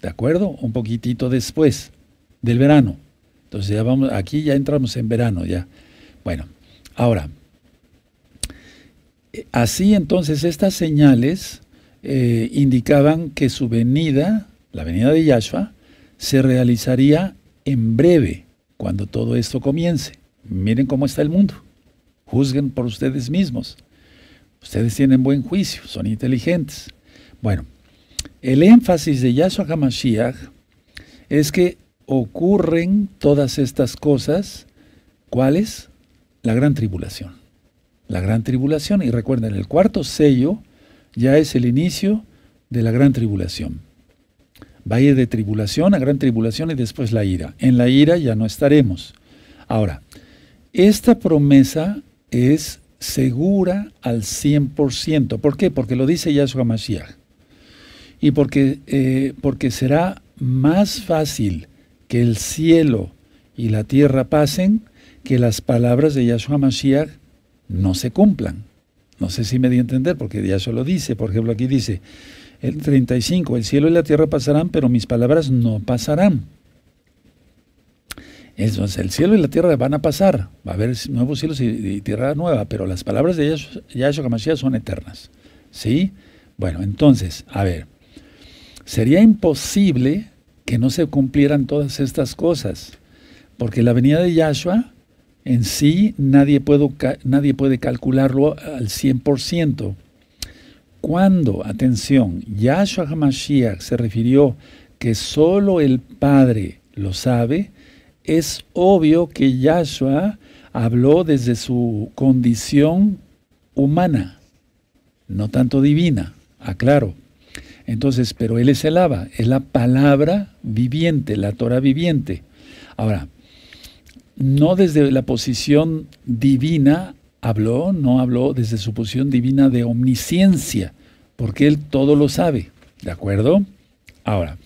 ¿de acuerdo? Un poquitito después del verano. Entonces ya vamos, aquí ya entramos en verano ya. Bueno, ahora, eh, así entonces estas señales eh, indicaban que su venida, la venida de Yahshua, se realizaría en breve cuando todo esto comience. Miren cómo está el mundo. Juzguen por ustedes mismos. Ustedes tienen buen juicio, son inteligentes. Bueno, el énfasis de Yahshua HaMashiach es que ocurren todas estas cosas. ¿Cuál es? La gran tribulación. La gran tribulación. Y recuerden, el cuarto sello ya es el inicio de la gran tribulación. Valle de tribulación a gran tribulación y después la ira. En la ira ya no estaremos. Ahora, esta promesa es segura al 100%. ¿Por qué? Porque lo dice Yahshua Mashiach. Y porque, eh, porque será más fácil que el cielo y la tierra pasen que las palabras de Yahshua Mashiach no se cumplan. No sé si me dio a entender, porque Yahshua lo dice. Por ejemplo, aquí dice, el 35, el cielo y la tierra pasarán, pero mis palabras no pasarán. Entonces, el cielo y la tierra van a pasar, va a haber nuevos cielos y, tierra nueva, pero las palabras de Yahshua, de son eternas. ¿Sí? Bueno, entonces, a ver, sería imposible que no se cumplieran todas estas cosas, porque la venida de Yahshua en sí nadie puede, nadie puede calcularlo al 100%. Cuando, atención, Yahshua HaMashiach se refirió que solo el Padre lo sabe, es obvio que Yahshua habló desde su condición humana, no tanto divina, aclaro. Entonces, pero Él es el Abba, es la palabra viviente, la Torah viviente. Ahora, no desde la posición divina habló, no habló desde su posición divina de omnisciencia, porque Él todo lo sabe, ¿de acuerdo? Ahora,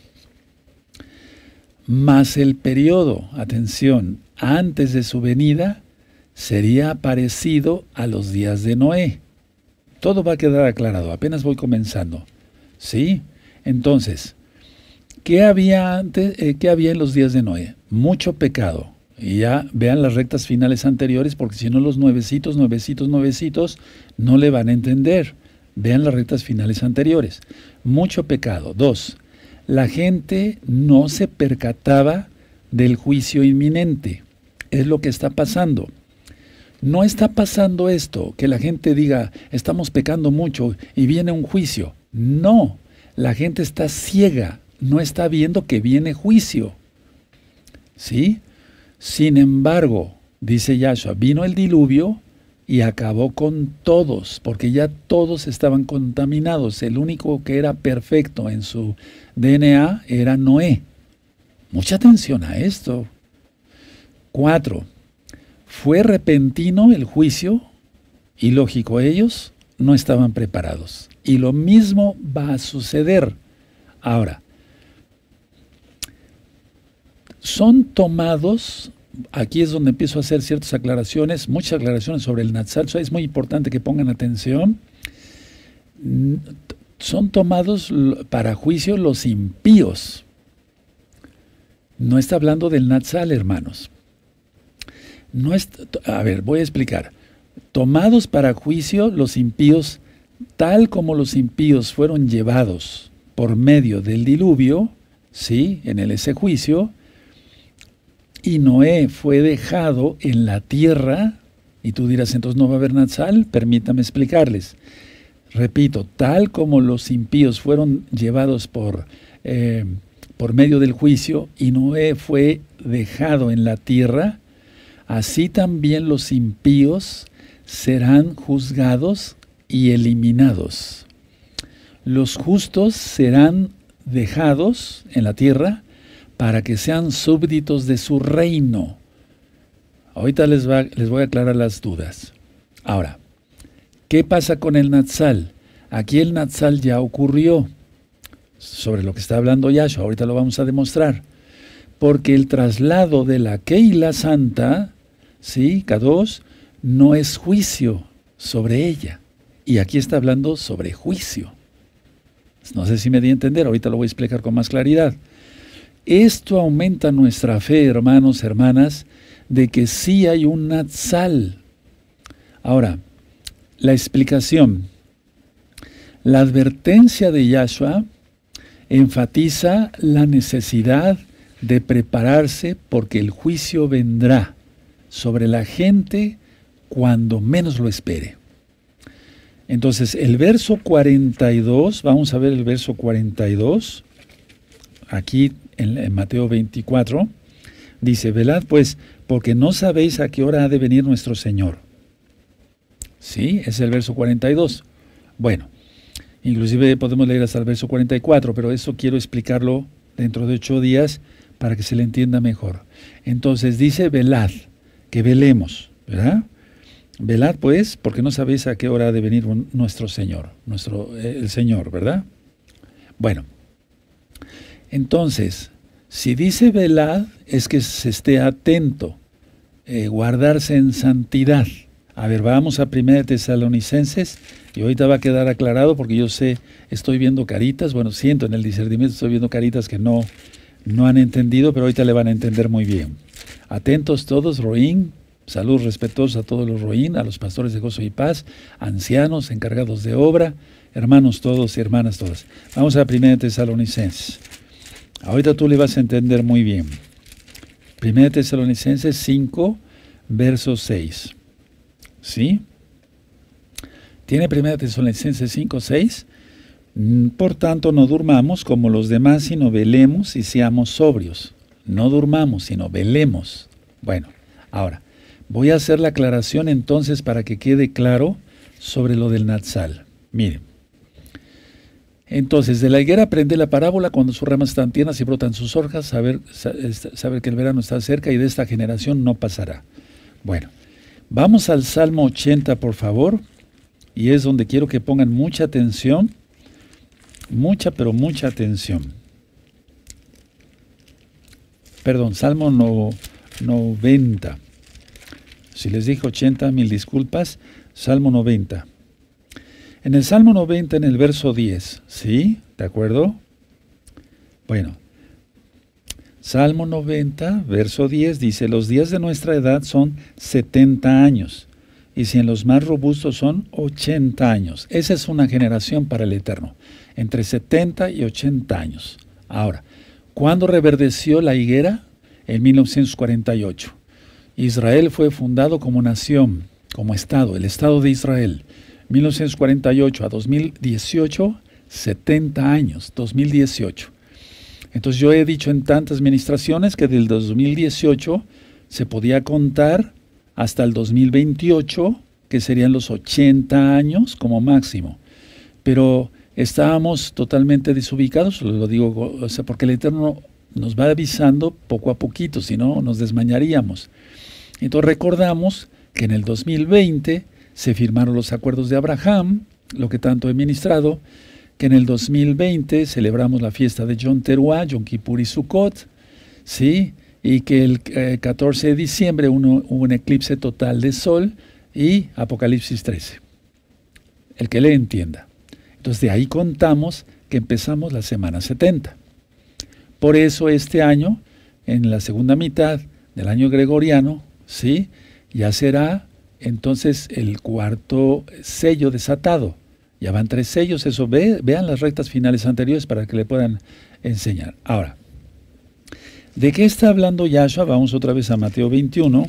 más el periodo, atención, antes de su venida, sería parecido a los días de Noé. Todo va a quedar aclarado, apenas voy comenzando. ¿Sí? Entonces, ¿qué había eh, qué había en los días de Noé? Mucho pecado, y ya vean las rectas finales anteriores, porque si no los nuevecitos, nuevecitos, nuevecitos, no le van a entender. Vean las rectas finales anteriores. Mucho pecado. Dos, la gente no se percataba del juicio inminente. Es lo que está pasando. No está pasando esto, que la gente diga, estamos pecando mucho y viene un juicio. No, la gente está ciega, no está viendo que viene juicio. ¿Sí? Sin embargo, dice Yahshua, vino el diluvio y acabó con todos, porque ya todos estaban contaminados. El único que era perfecto en su DNA era Noé. Mucha atención a esto. Cuatro, Fue repentino el juicio y lógico, ellos no estaban preparados. Y lo mismo va a suceder. Ahora, son tomados, aquí es donde empiezo a hacer ciertas aclaraciones, muchas aclaraciones sobre el Natsal, es muy importante que pongan atención, son tomados para juicio los impíos. No está hablando del Natsal, hermanos. No a ver, voy a explicar. Tomados para juicio los impíos, tal como los impíos fueron llevados por medio del diluvio, ¿sí? En el ese juicio, y Noé fue dejado en la tierra, y tú dirás, entonces no va a haber Natsal, permítame explicarles. Repito, tal como los impíos fueron llevados por, eh, por medio del juicio y Noé fue dejado en la tierra, así también los impíos serán juzgados y eliminados. Los justos serán dejados en la tierra para que sean súbditos de su reino. Ahorita les, les voy a aclarar las dudas. Ahora, ¿qué pasa con el Natsal? Aquí el Natsal ya ocurrió, sobre lo que está hablando Yahshua, ahorita lo vamos a demostrar. Porque el traslado de la Keila Santa, ¿sí? K2, no es juicio sobre ella. Y aquí está hablando sobre juicio. No sé si me di a entender, ahorita lo voy a explicar con más claridad. Esto aumenta nuestra fe, hermanos, hermanas, de que sí hay un Natsal. Ahora, la explicación. La advertencia de Yahshua enfatiza la necesidad de prepararse porque el juicio vendrá sobre la gente cuando menos lo espere. Entonces, el verso 42, vamos a ver el verso 42. Aquí en, Mateo 24, dice, velad pues, porque no sabéis a qué hora ha de venir nuestro Señor. Sí, es el verso 42. Bueno, inclusive podemos leer hasta el verso 44, pero eso quiero explicarlo dentro de ocho días para que se le entienda mejor. Entonces dice, velad, que velemos, ¿verdad? Velad pues, porque no sabéis a qué hora ha de venir nuestro Señor, nuestro, eh, el Señor, ¿verdad? Bueno, entonces, si dice velad, es que se esté atento, eh, guardarse en santidad. A ver, vamos a de Tesalonicenses, y ahorita va a quedar aclarado porque yo sé, estoy viendo caritas, bueno, siento en el discernimiento, estoy viendo caritas que no, no han entendido, pero ahorita le van a entender muy bien. Atentos todos, Roín, salud respetuosa a todos los Roín, a los pastores de gozo y paz, ancianos, encargados de obra, hermanos todos y hermanas todas. Vamos a de Tesalonicenses. Ahorita tú le vas a entender muy bien. Primera Tesalonicenses 5, verso 6. ¿Sí? Tiene Primera Tesalonicenses 5, 6. Mm, por tanto, no durmamos como los demás, sino velemos y seamos sobrios. No durmamos, sino velemos. Bueno, ahora, voy a hacer la aclaración entonces para que quede claro sobre lo del Natsal. Miren, entonces, de la higuera aprende la parábola, cuando sus ramas están tiernas y brotan sus hojas, saber, que el verano está cerca y de esta generación no pasará. Bueno, vamos al Salmo 80, por favor, y es donde quiero que pongan mucha atención, mucha, pero mucha atención. Perdón, Salmo 90. Si les dije 80, mil disculpas. Salmo 90. En el Salmo 90, en el verso 10, ¿sí? ¿De acuerdo? Bueno, Salmo 90, verso 10 dice, los días de nuestra edad son 70 años, y si en los más robustos son 80 años. Esa es una generación para el Eterno, entre 70 y 80 años. Ahora, ¿cuándo reverdeció la higuera? En 1948. Israel fue fundado como nación, como Estado, el Estado de Israel. 1948 a 2018, 70 años, 2018. Entonces yo he dicho en tantas administraciones que del 2018 se podía contar hasta el 2028, que serían los 80 años como máximo. Pero estábamos totalmente desubicados, lo digo, o sea, porque el Eterno nos va avisando poco a poquito, si no nos desmañaríamos. Entonces recordamos que en el 2020 se firmaron los acuerdos de Abraham, lo que tanto he ministrado, que en el 2020 celebramos la fiesta de John Teruah, John Kippur y Sukkot, ¿sí? y que el 14 eh, de diciembre hubo un eclipse total de sol y Apocalipsis 13. El que le entienda. Entonces de ahí contamos que empezamos la semana 70. Por eso este año, en la segunda mitad del año gregoriano, ¿sí? ya será entonces el cuarto sello desatado. Ya van tres sellos, eso vean las rectas finales anteriores para que le puedan enseñar. Ahora, ¿de qué está hablando Yahshua? Vamos otra vez a Mateo 21,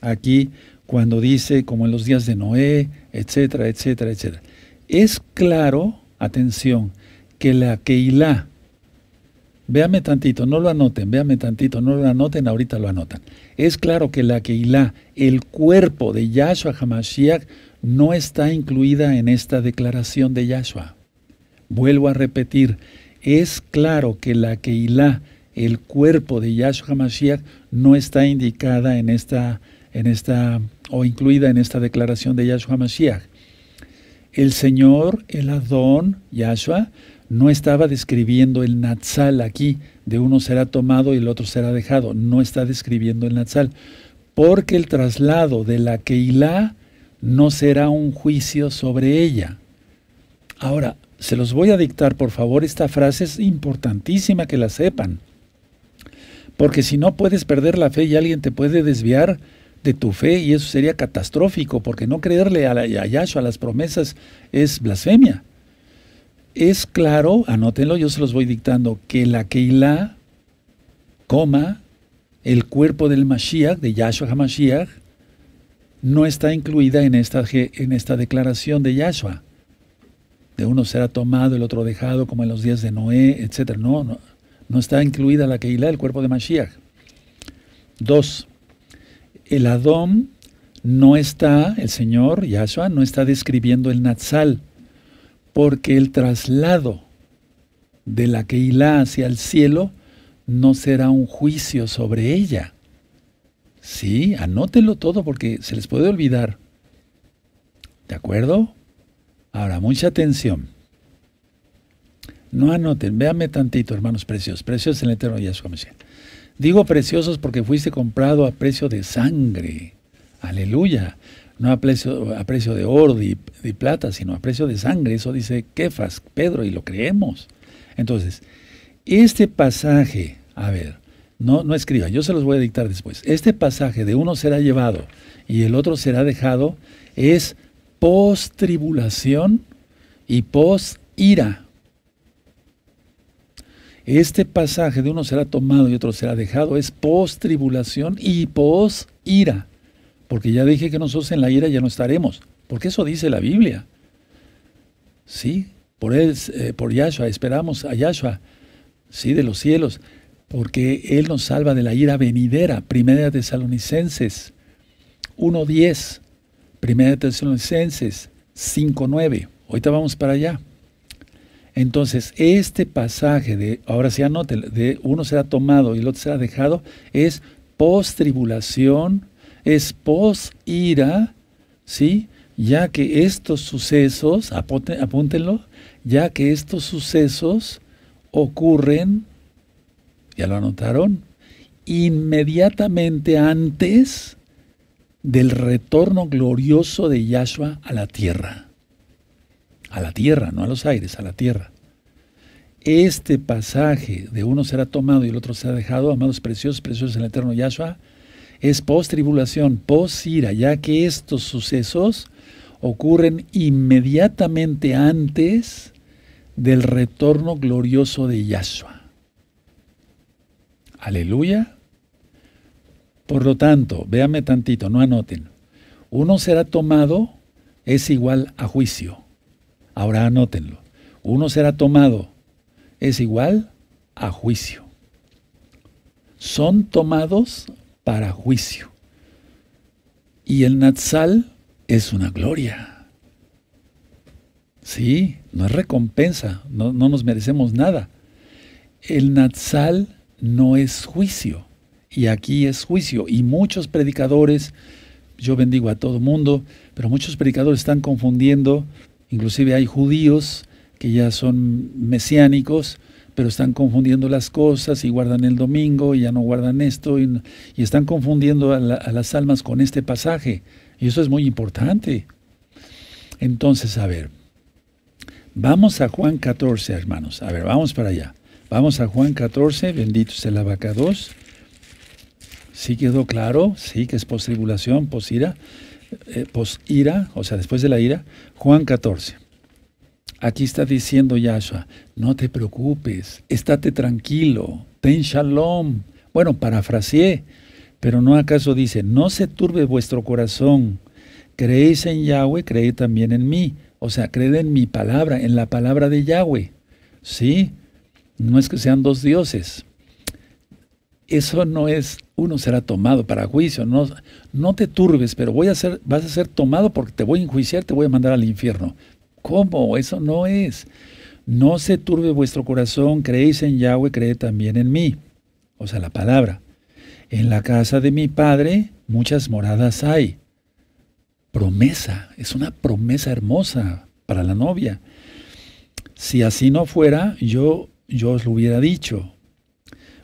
aquí cuando dice, como en los días de Noé, etcétera, etcétera, etcétera. Es claro, atención, que la Keilah, Véame tantito, no lo anoten, véame tantito, no lo anoten, ahorita lo anotan. Es claro que la Keilah, el cuerpo de Yahshua Hamashiach, no está incluida en esta declaración de Yahshua. Vuelvo a repetir, es claro que la Keilah, el cuerpo de Yahshua Hamashiach, no está indicada en esta, en esta, o incluida en esta declaración de Yahshua Hamashiach. El Señor, el Adón, Yahshua, no estaba describiendo el Natsal aquí, de uno será tomado y el otro será dejado. No está describiendo el Natsal. Porque el traslado de la Keilah no será un juicio sobre ella. Ahora, se los voy a dictar, por favor, esta frase es importantísima que la sepan. Porque si no puedes perder la fe y alguien te puede desviar de tu fe y eso sería catastrófico, porque no creerle a, la, Yahshua, a las promesas, es blasfemia es claro, anótenlo, yo se los voy dictando, que la Keilah, coma, el cuerpo del Mashiach, de Yahshua HaMashiach, no está incluida en esta, en esta declaración de Yahshua. De uno será tomado, el otro dejado, como en los días de Noé, etc. No, no, está incluida la Keilah, el cuerpo de Mashiach. Dos, el Adón no está, el Señor Yahshua, no está describiendo el Natsal porque el traslado de la Keilah hacia el cielo no será un juicio sobre ella. Sí, anótelo todo porque se les puede olvidar. ¿De acuerdo? Ahora, mucha atención. No anoten, véanme tantito, hermanos precios, precios en el eterno su Mashiach. Digo preciosos porque fuiste comprado a precio de sangre. Aleluya no a precio, de oro y, de plata, sino a precio de sangre. Eso dice Kefas, Pedro, y lo creemos. Entonces, este pasaje, a ver, no, no escriba yo se los voy a dictar después. Este pasaje de uno será llevado y el otro será dejado es post-tribulación y post-ira. Este pasaje de uno será tomado y otro será dejado es post-tribulación y post-ira porque ya dije que nosotros en la ira ya no estaremos, porque eso dice la Biblia. Sí, por él, eh, por Yahshua, esperamos a Yahshua, sí, de los cielos, porque él nos salva de la ira venidera. Primera de Tesalonicenses 1.10, Primera Tesalonicenses 5.9. Ahorita vamos para allá. Entonces, este pasaje de, ahora sí anote, de uno será tomado y el otro será dejado, es post-tribulación es pos ira, ¿sí? Ya que estos sucesos, apúntenlo, ya que estos sucesos ocurren, ya lo anotaron, inmediatamente antes del retorno glorioso de Yahshua a la tierra. A la tierra, no a los aires, a la tierra. Este pasaje de uno será tomado y el otro será dejado, amados preciosos, preciosos en el eterno Yahshua, es post-tribulación, post-ira, ya que estos sucesos ocurren inmediatamente antes del retorno glorioso de Yahshua. Aleluya. Por lo tanto, véame tantito, no anoten. Uno será tomado es igual a juicio. Ahora anótenlo. Uno será tomado es igual a juicio. Son tomados para juicio. Y el Natsal es una gloria. Sí, no es recompensa, no, nos merecemos nada. El Natsal no es juicio, y aquí es juicio. Y muchos predicadores, yo bendigo a todo mundo, pero muchos predicadores están confundiendo, inclusive hay judíos que ya son mesiánicos, pero están confundiendo las cosas y guardan el domingo y ya no guardan esto y, están confundiendo a, las almas con este pasaje. Y eso es muy importante. Entonces, a ver, vamos a Juan 14, hermanos. A ver, vamos para allá. Vamos a Juan 14, bendito sea la vaca 2. Sí quedó claro, sí que es postribulación, ira, eh, ira o sea, después de la ira. Juan 14. Aquí está diciendo Yahshua, no te preocupes, estate tranquilo, ten shalom. Bueno, parafraseé, pero no acaso dice, no se turbe vuestro corazón. Creéis en Yahweh, creed también en mí. O sea, creed en mi palabra, en la palabra de Yahweh. ¿Sí? No es que sean dos dioses. Eso no es, uno será tomado para juicio. No, no te turbes, pero voy a vas a ser tomado porque te voy a enjuiciar, te voy a mandar al infierno. ¿Cómo? Eso no es. No se turbe vuestro corazón, creéis en Yahweh, cree también en mí. O sea, la palabra. En la casa de mi padre muchas moradas hay. Promesa, es una promesa hermosa para la novia. Si así no fuera, yo, yo os lo hubiera dicho.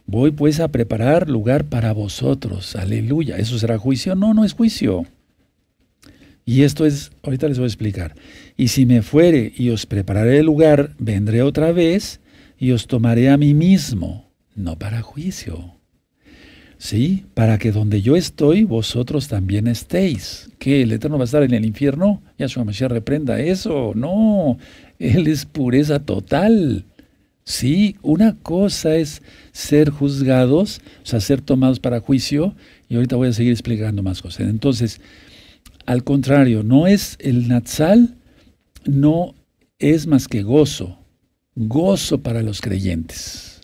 Voy pues a preparar lugar para vosotros. Aleluya. ¿Eso será juicio? No, no es juicio. Y esto es, ahorita les voy a explicar. Y si me fuere y os prepararé el lugar, vendré otra vez y os tomaré a mí mismo, no para juicio. Sí, para que donde yo estoy, vosotros también estéis. ¿Que el Eterno va a estar en el infierno? Ya su Mashiach reprenda eso. No, Él es pureza total. Sí, una cosa es ser juzgados, o sea, ser tomados para juicio, y ahorita voy a seguir explicando más cosas. Entonces, al contrario, no es el Natsal no es más que gozo, gozo para los creyentes.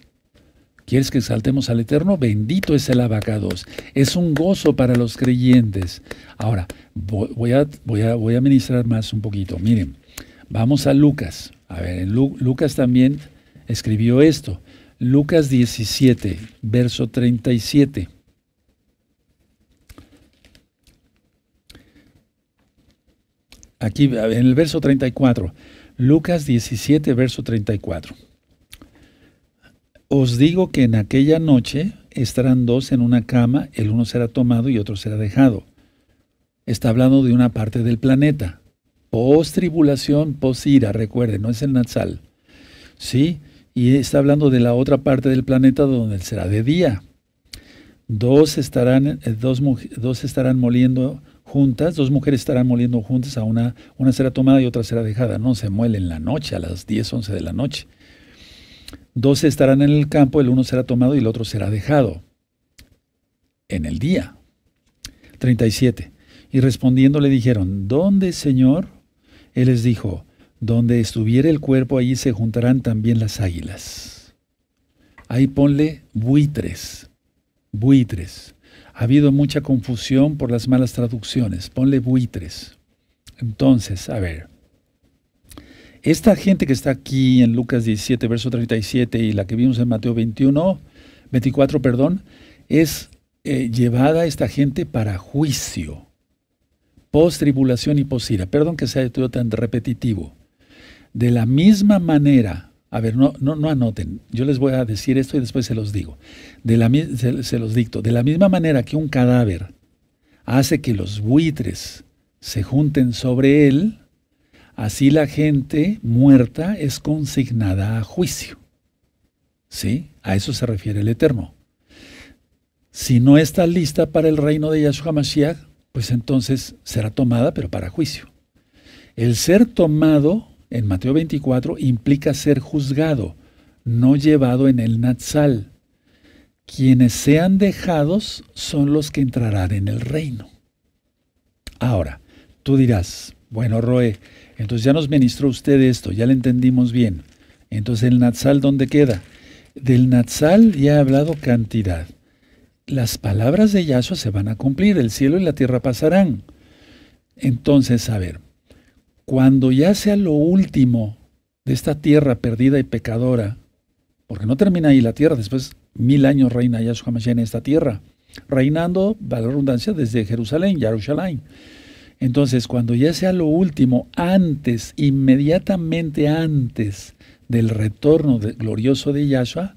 ¿Quieres que exaltemos al Eterno? Bendito es el abacados. Es un gozo para los creyentes. Ahora, voy a, voy voy a ministrar más un poquito. Miren, vamos a Lucas. A ver, Lucas también escribió esto. Lucas 17, verso 37. aquí en el verso 34, Lucas 17, verso 34. Os digo que en aquella noche estarán dos en una cama, el uno será tomado y otro será dejado. Está hablando de una parte del planeta. Post tribulación, post ira, recuerde, no es el nazal. ¿Sí? Y está hablando de la otra parte del planeta donde será de día. Dos estarán, eh, dos, dos estarán moliendo juntas, dos mujeres estarán moliendo juntas, a una, una será tomada y otra será dejada. No, se muelen en la noche, a las 10, 11 de la noche. Dos estarán en el campo, el uno será tomado y el otro será dejado. En el día. 37. Y respondiendo le dijeron, ¿dónde, Señor? Él les dijo, donde estuviera el cuerpo, allí se juntarán también las águilas. Ahí ponle buitres, buitres ha habido mucha confusión por las malas traducciones. Ponle buitres. Entonces, a ver. Esta gente que está aquí en Lucas 17, verso 37 y la que vimos en Mateo 21, 24, perdón, es eh, llevada esta gente para juicio, post tribulación y posira. Perdón que sea todo tan repetitivo. De la misma manera, a ver, no, no, no anoten. Yo les voy a decir esto y después se los digo. De la, se, se los dicto. De la misma manera que un cadáver hace que los buitres se junten sobre él, así la gente muerta es consignada a juicio. ¿Sí? A eso se refiere el Eterno. Si no está lista para el reino de Yahshua Mashiach, pues entonces será tomada, pero para juicio. El ser tomado en Mateo 24 implica ser juzgado, no llevado en el Natsal. Quienes sean dejados son los que entrarán en el reino. Ahora, tú dirás, bueno, Roe, entonces ya nos ministró usted esto, ya le entendimos bien. Entonces, ¿el Natsal dónde queda? Del Natsal ya ha hablado cantidad. Las palabras de Yahshua se van a cumplir, el cielo y la tierra pasarán. Entonces, a ver, cuando ya sea lo último de esta tierra perdida y pecadora, porque no termina ahí la tierra, después mil años reina Yahshua Mashiach en esta tierra, reinando, va la redundancia, desde Jerusalén, Yarushalayim. Entonces, cuando ya sea lo último, antes, inmediatamente antes del retorno glorioso de Yahshua,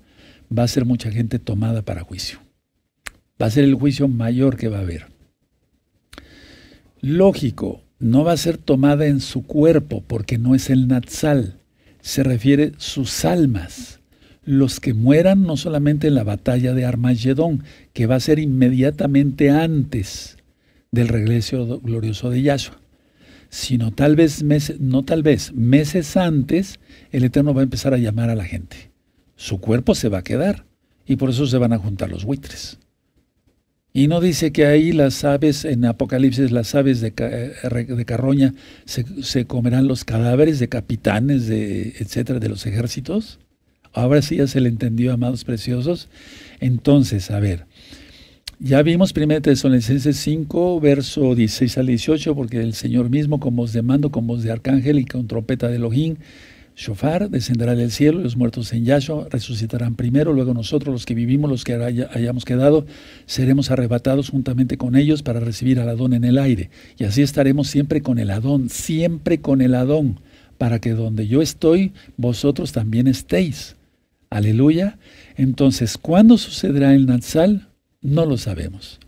va a ser mucha gente tomada para juicio. Va a ser el juicio mayor que va a haber. Lógico, no va a ser tomada en su cuerpo porque no es el Natsal, se refiere sus almas, los que mueran no solamente en la batalla de Armagedón, que va a ser inmediatamente antes del regreso glorioso de Yahshua, sino tal vez meses, no tal vez, meses antes el Eterno va a empezar a llamar a la gente. Su cuerpo se va a quedar y por eso se van a juntar los buitres. Y no dice que ahí las aves, en Apocalipsis, las aves de, eh, carroña se, comerán los cadáveres de capitanes, de, etcétera, de los ejércitos. Ahora sí ya se le entendió, amados preciosos. Entonces, a ver, ya vimos 1 Tesalonicenses 5, verso 16 al 18, porque el Señor mismo con voz de mando, con voz de arcángel y con trompeta de Elohim shofar, descenderá del cielo, los muertos en Yahshua resucitarán primero, luego nosotros, los que vivimos, los que hayamos quedado, seremos arrebatados juntamente con ellos para recibir al Adón en el aire. Y así estaremos siempre con el Adón, siempre con el Adón, para que donde yo estoy, vosotros también estéis. Aleluya. Entonces, ¿cuándo sucederá el Nazal? No lo sabemos.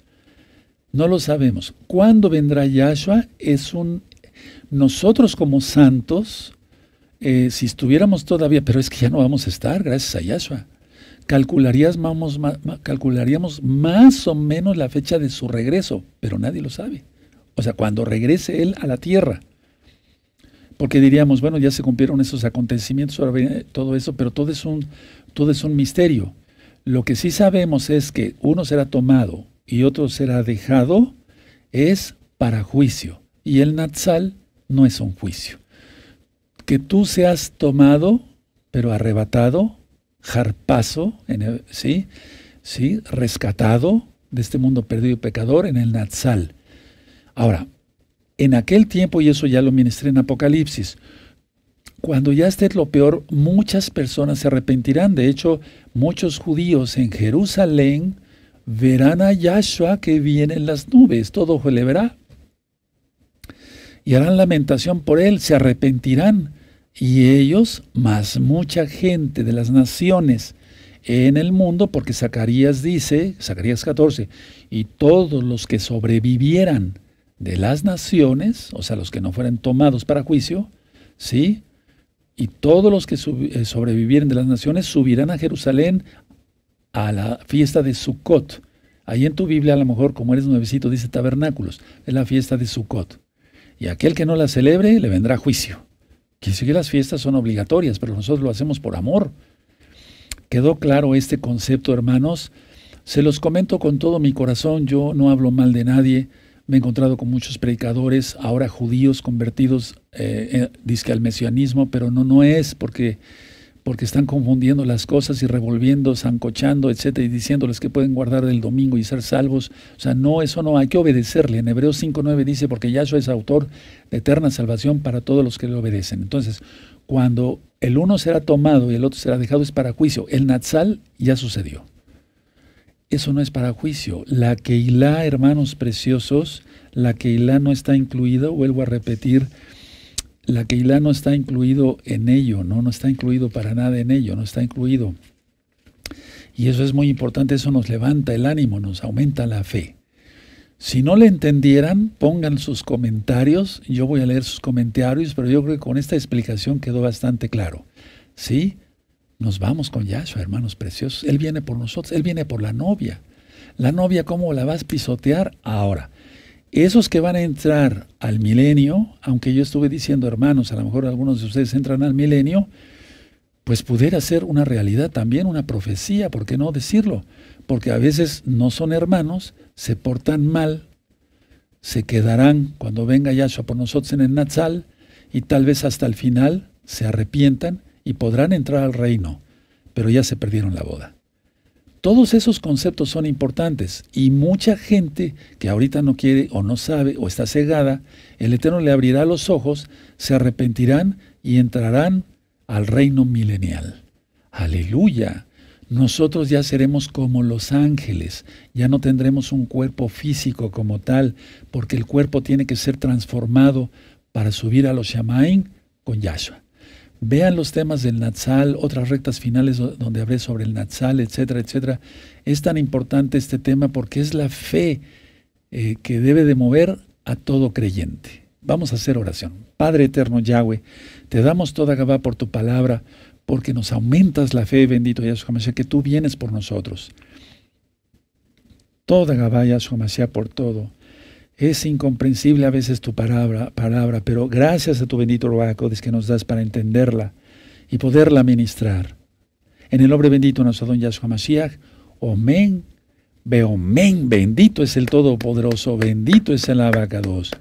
No lo sabemos. ¿Cuándo vendrá Yahshua? Es un... Nosotros como santos, eh, si estuviéramos todavía, pero es que ya no vamos a estar, gracias a Yahshua. calcularíamos más o menos la fecha de su regreso, pero nadie lo sabe. O sea, cuando regrese Él a la tierra. Porque diríamos, bueno, ya se cumplieron esos acontecimientos, todo eso, pero todo es un, todo es un misterio. Lo que sí sabemos es que uno será tomado y otro será dejado, es para juicio. Y el Natsal no es un juicio que tú seas tomado, pero arrebatado, jarpazo, ¿sí? ¿sí? rescatado de este mundo perdido y pecador en el Natsal. Ahora, en aquel tiempo, y eso ya lo ministré en Apocalipsis, cuando ya esté lo peor, muchas personas se arrepentirán. De hecho, muchos judíos en Jerusalén verán a Yahshua que viene en las nubes, todo ojo le verá. Y harán lamentación por él, se arrepentirán y ellos más mucha gente de las naciones en el mundo, porque Zacarías dice, Zacarías 14, y todos los que sobrevivieran de las naciones, o sea, los que no fueran tomados para juicio, ¿sí? Y todos los que eh, sobrevivieran de las naciones subirán a Jerusalén a la fiesta de Sucot. Ahí en tu Biblia, a lo mejor, como eres nuevecito, dice tabernáculos, es la fiesta de Sucot. Y aquel que no la celebre le vendrá juicio. Que que las fiestas son obligatorias, pero nosotros lo hacemos por amor. ¿Quedó claro este concepto, hermanos? Se los comento con todo mi corazón, yo no hablo mal de nadie. Me he encontrado con muchos predicadores, ahora judíos convertidos, eh, que al mesianismo, pero no, no es, porque porque están confundiendo las cosas y revolviendo, zancochando, etcétera, y diciéndoles que pueden guardar el domingo y ser salvos. O sea, no, eso no, hay que obedecerle. En Hebreos 5.9 dice, porque Yahshua es autor de eterna salvación para todos los que le obedecen. Entonces, cuando el uno será tomado y el otro será dejado, es para juicio. El Natsal ya sucedió. Eso no es para juicio. La Keilah, hermanos preciosos, la Keilah no está incluida, vuelvo a repetir, la Keilah no está incluido en ello, ¿no? no está incluido para nada en ello, no está incluido. Y eso es muy importante, eso nos levanta el ánimo, nos aumenta la fe. Si no le entendieran, pongan sus comentarios, yo voy a leer sus comentarios, pero yo creo que con esta explicación quedó bastante claro. ¿Sí? Nos vamos con Yahshua, hermanos preciosos. Él viene por nosotros, Él viene por la novia. La novia, ¿cómo la vas a pisotear? Ahora, esos que van a entrar al milenio, aunque yo estuve diciendo, hermanos, a lo mejor algunos de ustedes entran al milenio, pues pudiera ser una realidad también, una profecía, ¿por qué no decirlo? Porque a veces no son hermanos, se portan mal, se quedarán cuando venga Yahshua por nosotros en el Natsal y tal vez hasta el final se arrepientan y podrán entrar al reino, pero ya se perdieron la boda. Todos esos conceptos son importantes y mucha gente que ahorita no quiere o no sabe o está cegada, el Eterno le abrirá los ojos, se arrepentirán y entrarán al reino milenial. Aleluya. Nosotros ya seremos como los ángeles, ya no tendremos un cuerpo físico como tal, porque el cuerpo tiene que ser transformado para subir a los Shamaim con Yahshua. Vean los temas del nazal otras rectas finales donde hablé sobre el nazal etcétera, etcétera. Es tan importante este tema porque es la fe eh, que debe de mover a todo creyente. Vamos a hacer oración. Padre eterno Yahweh, te damos toda Gabá por tu palabra, porque nos aumentas la fe, bendito Yahshua Mashiach, que tú vienes por nosotros. Toda Gabá, Yahshua Mashiach, por todo. Es incomprensible a veces tu palabra, palabra, pero gracias a tu bendito Ruacodes que nos das para entenderla y poderla ministrar. En el nombre bendito de nuestro don Yahshua Mashiach, Omen, bendito es el Todopoderoso, bendito es el Abacados.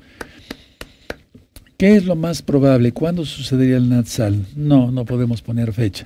¿Qué es lo más probable? ¿Cuándo sucedería el Natsal? No, no podemos poner fecha.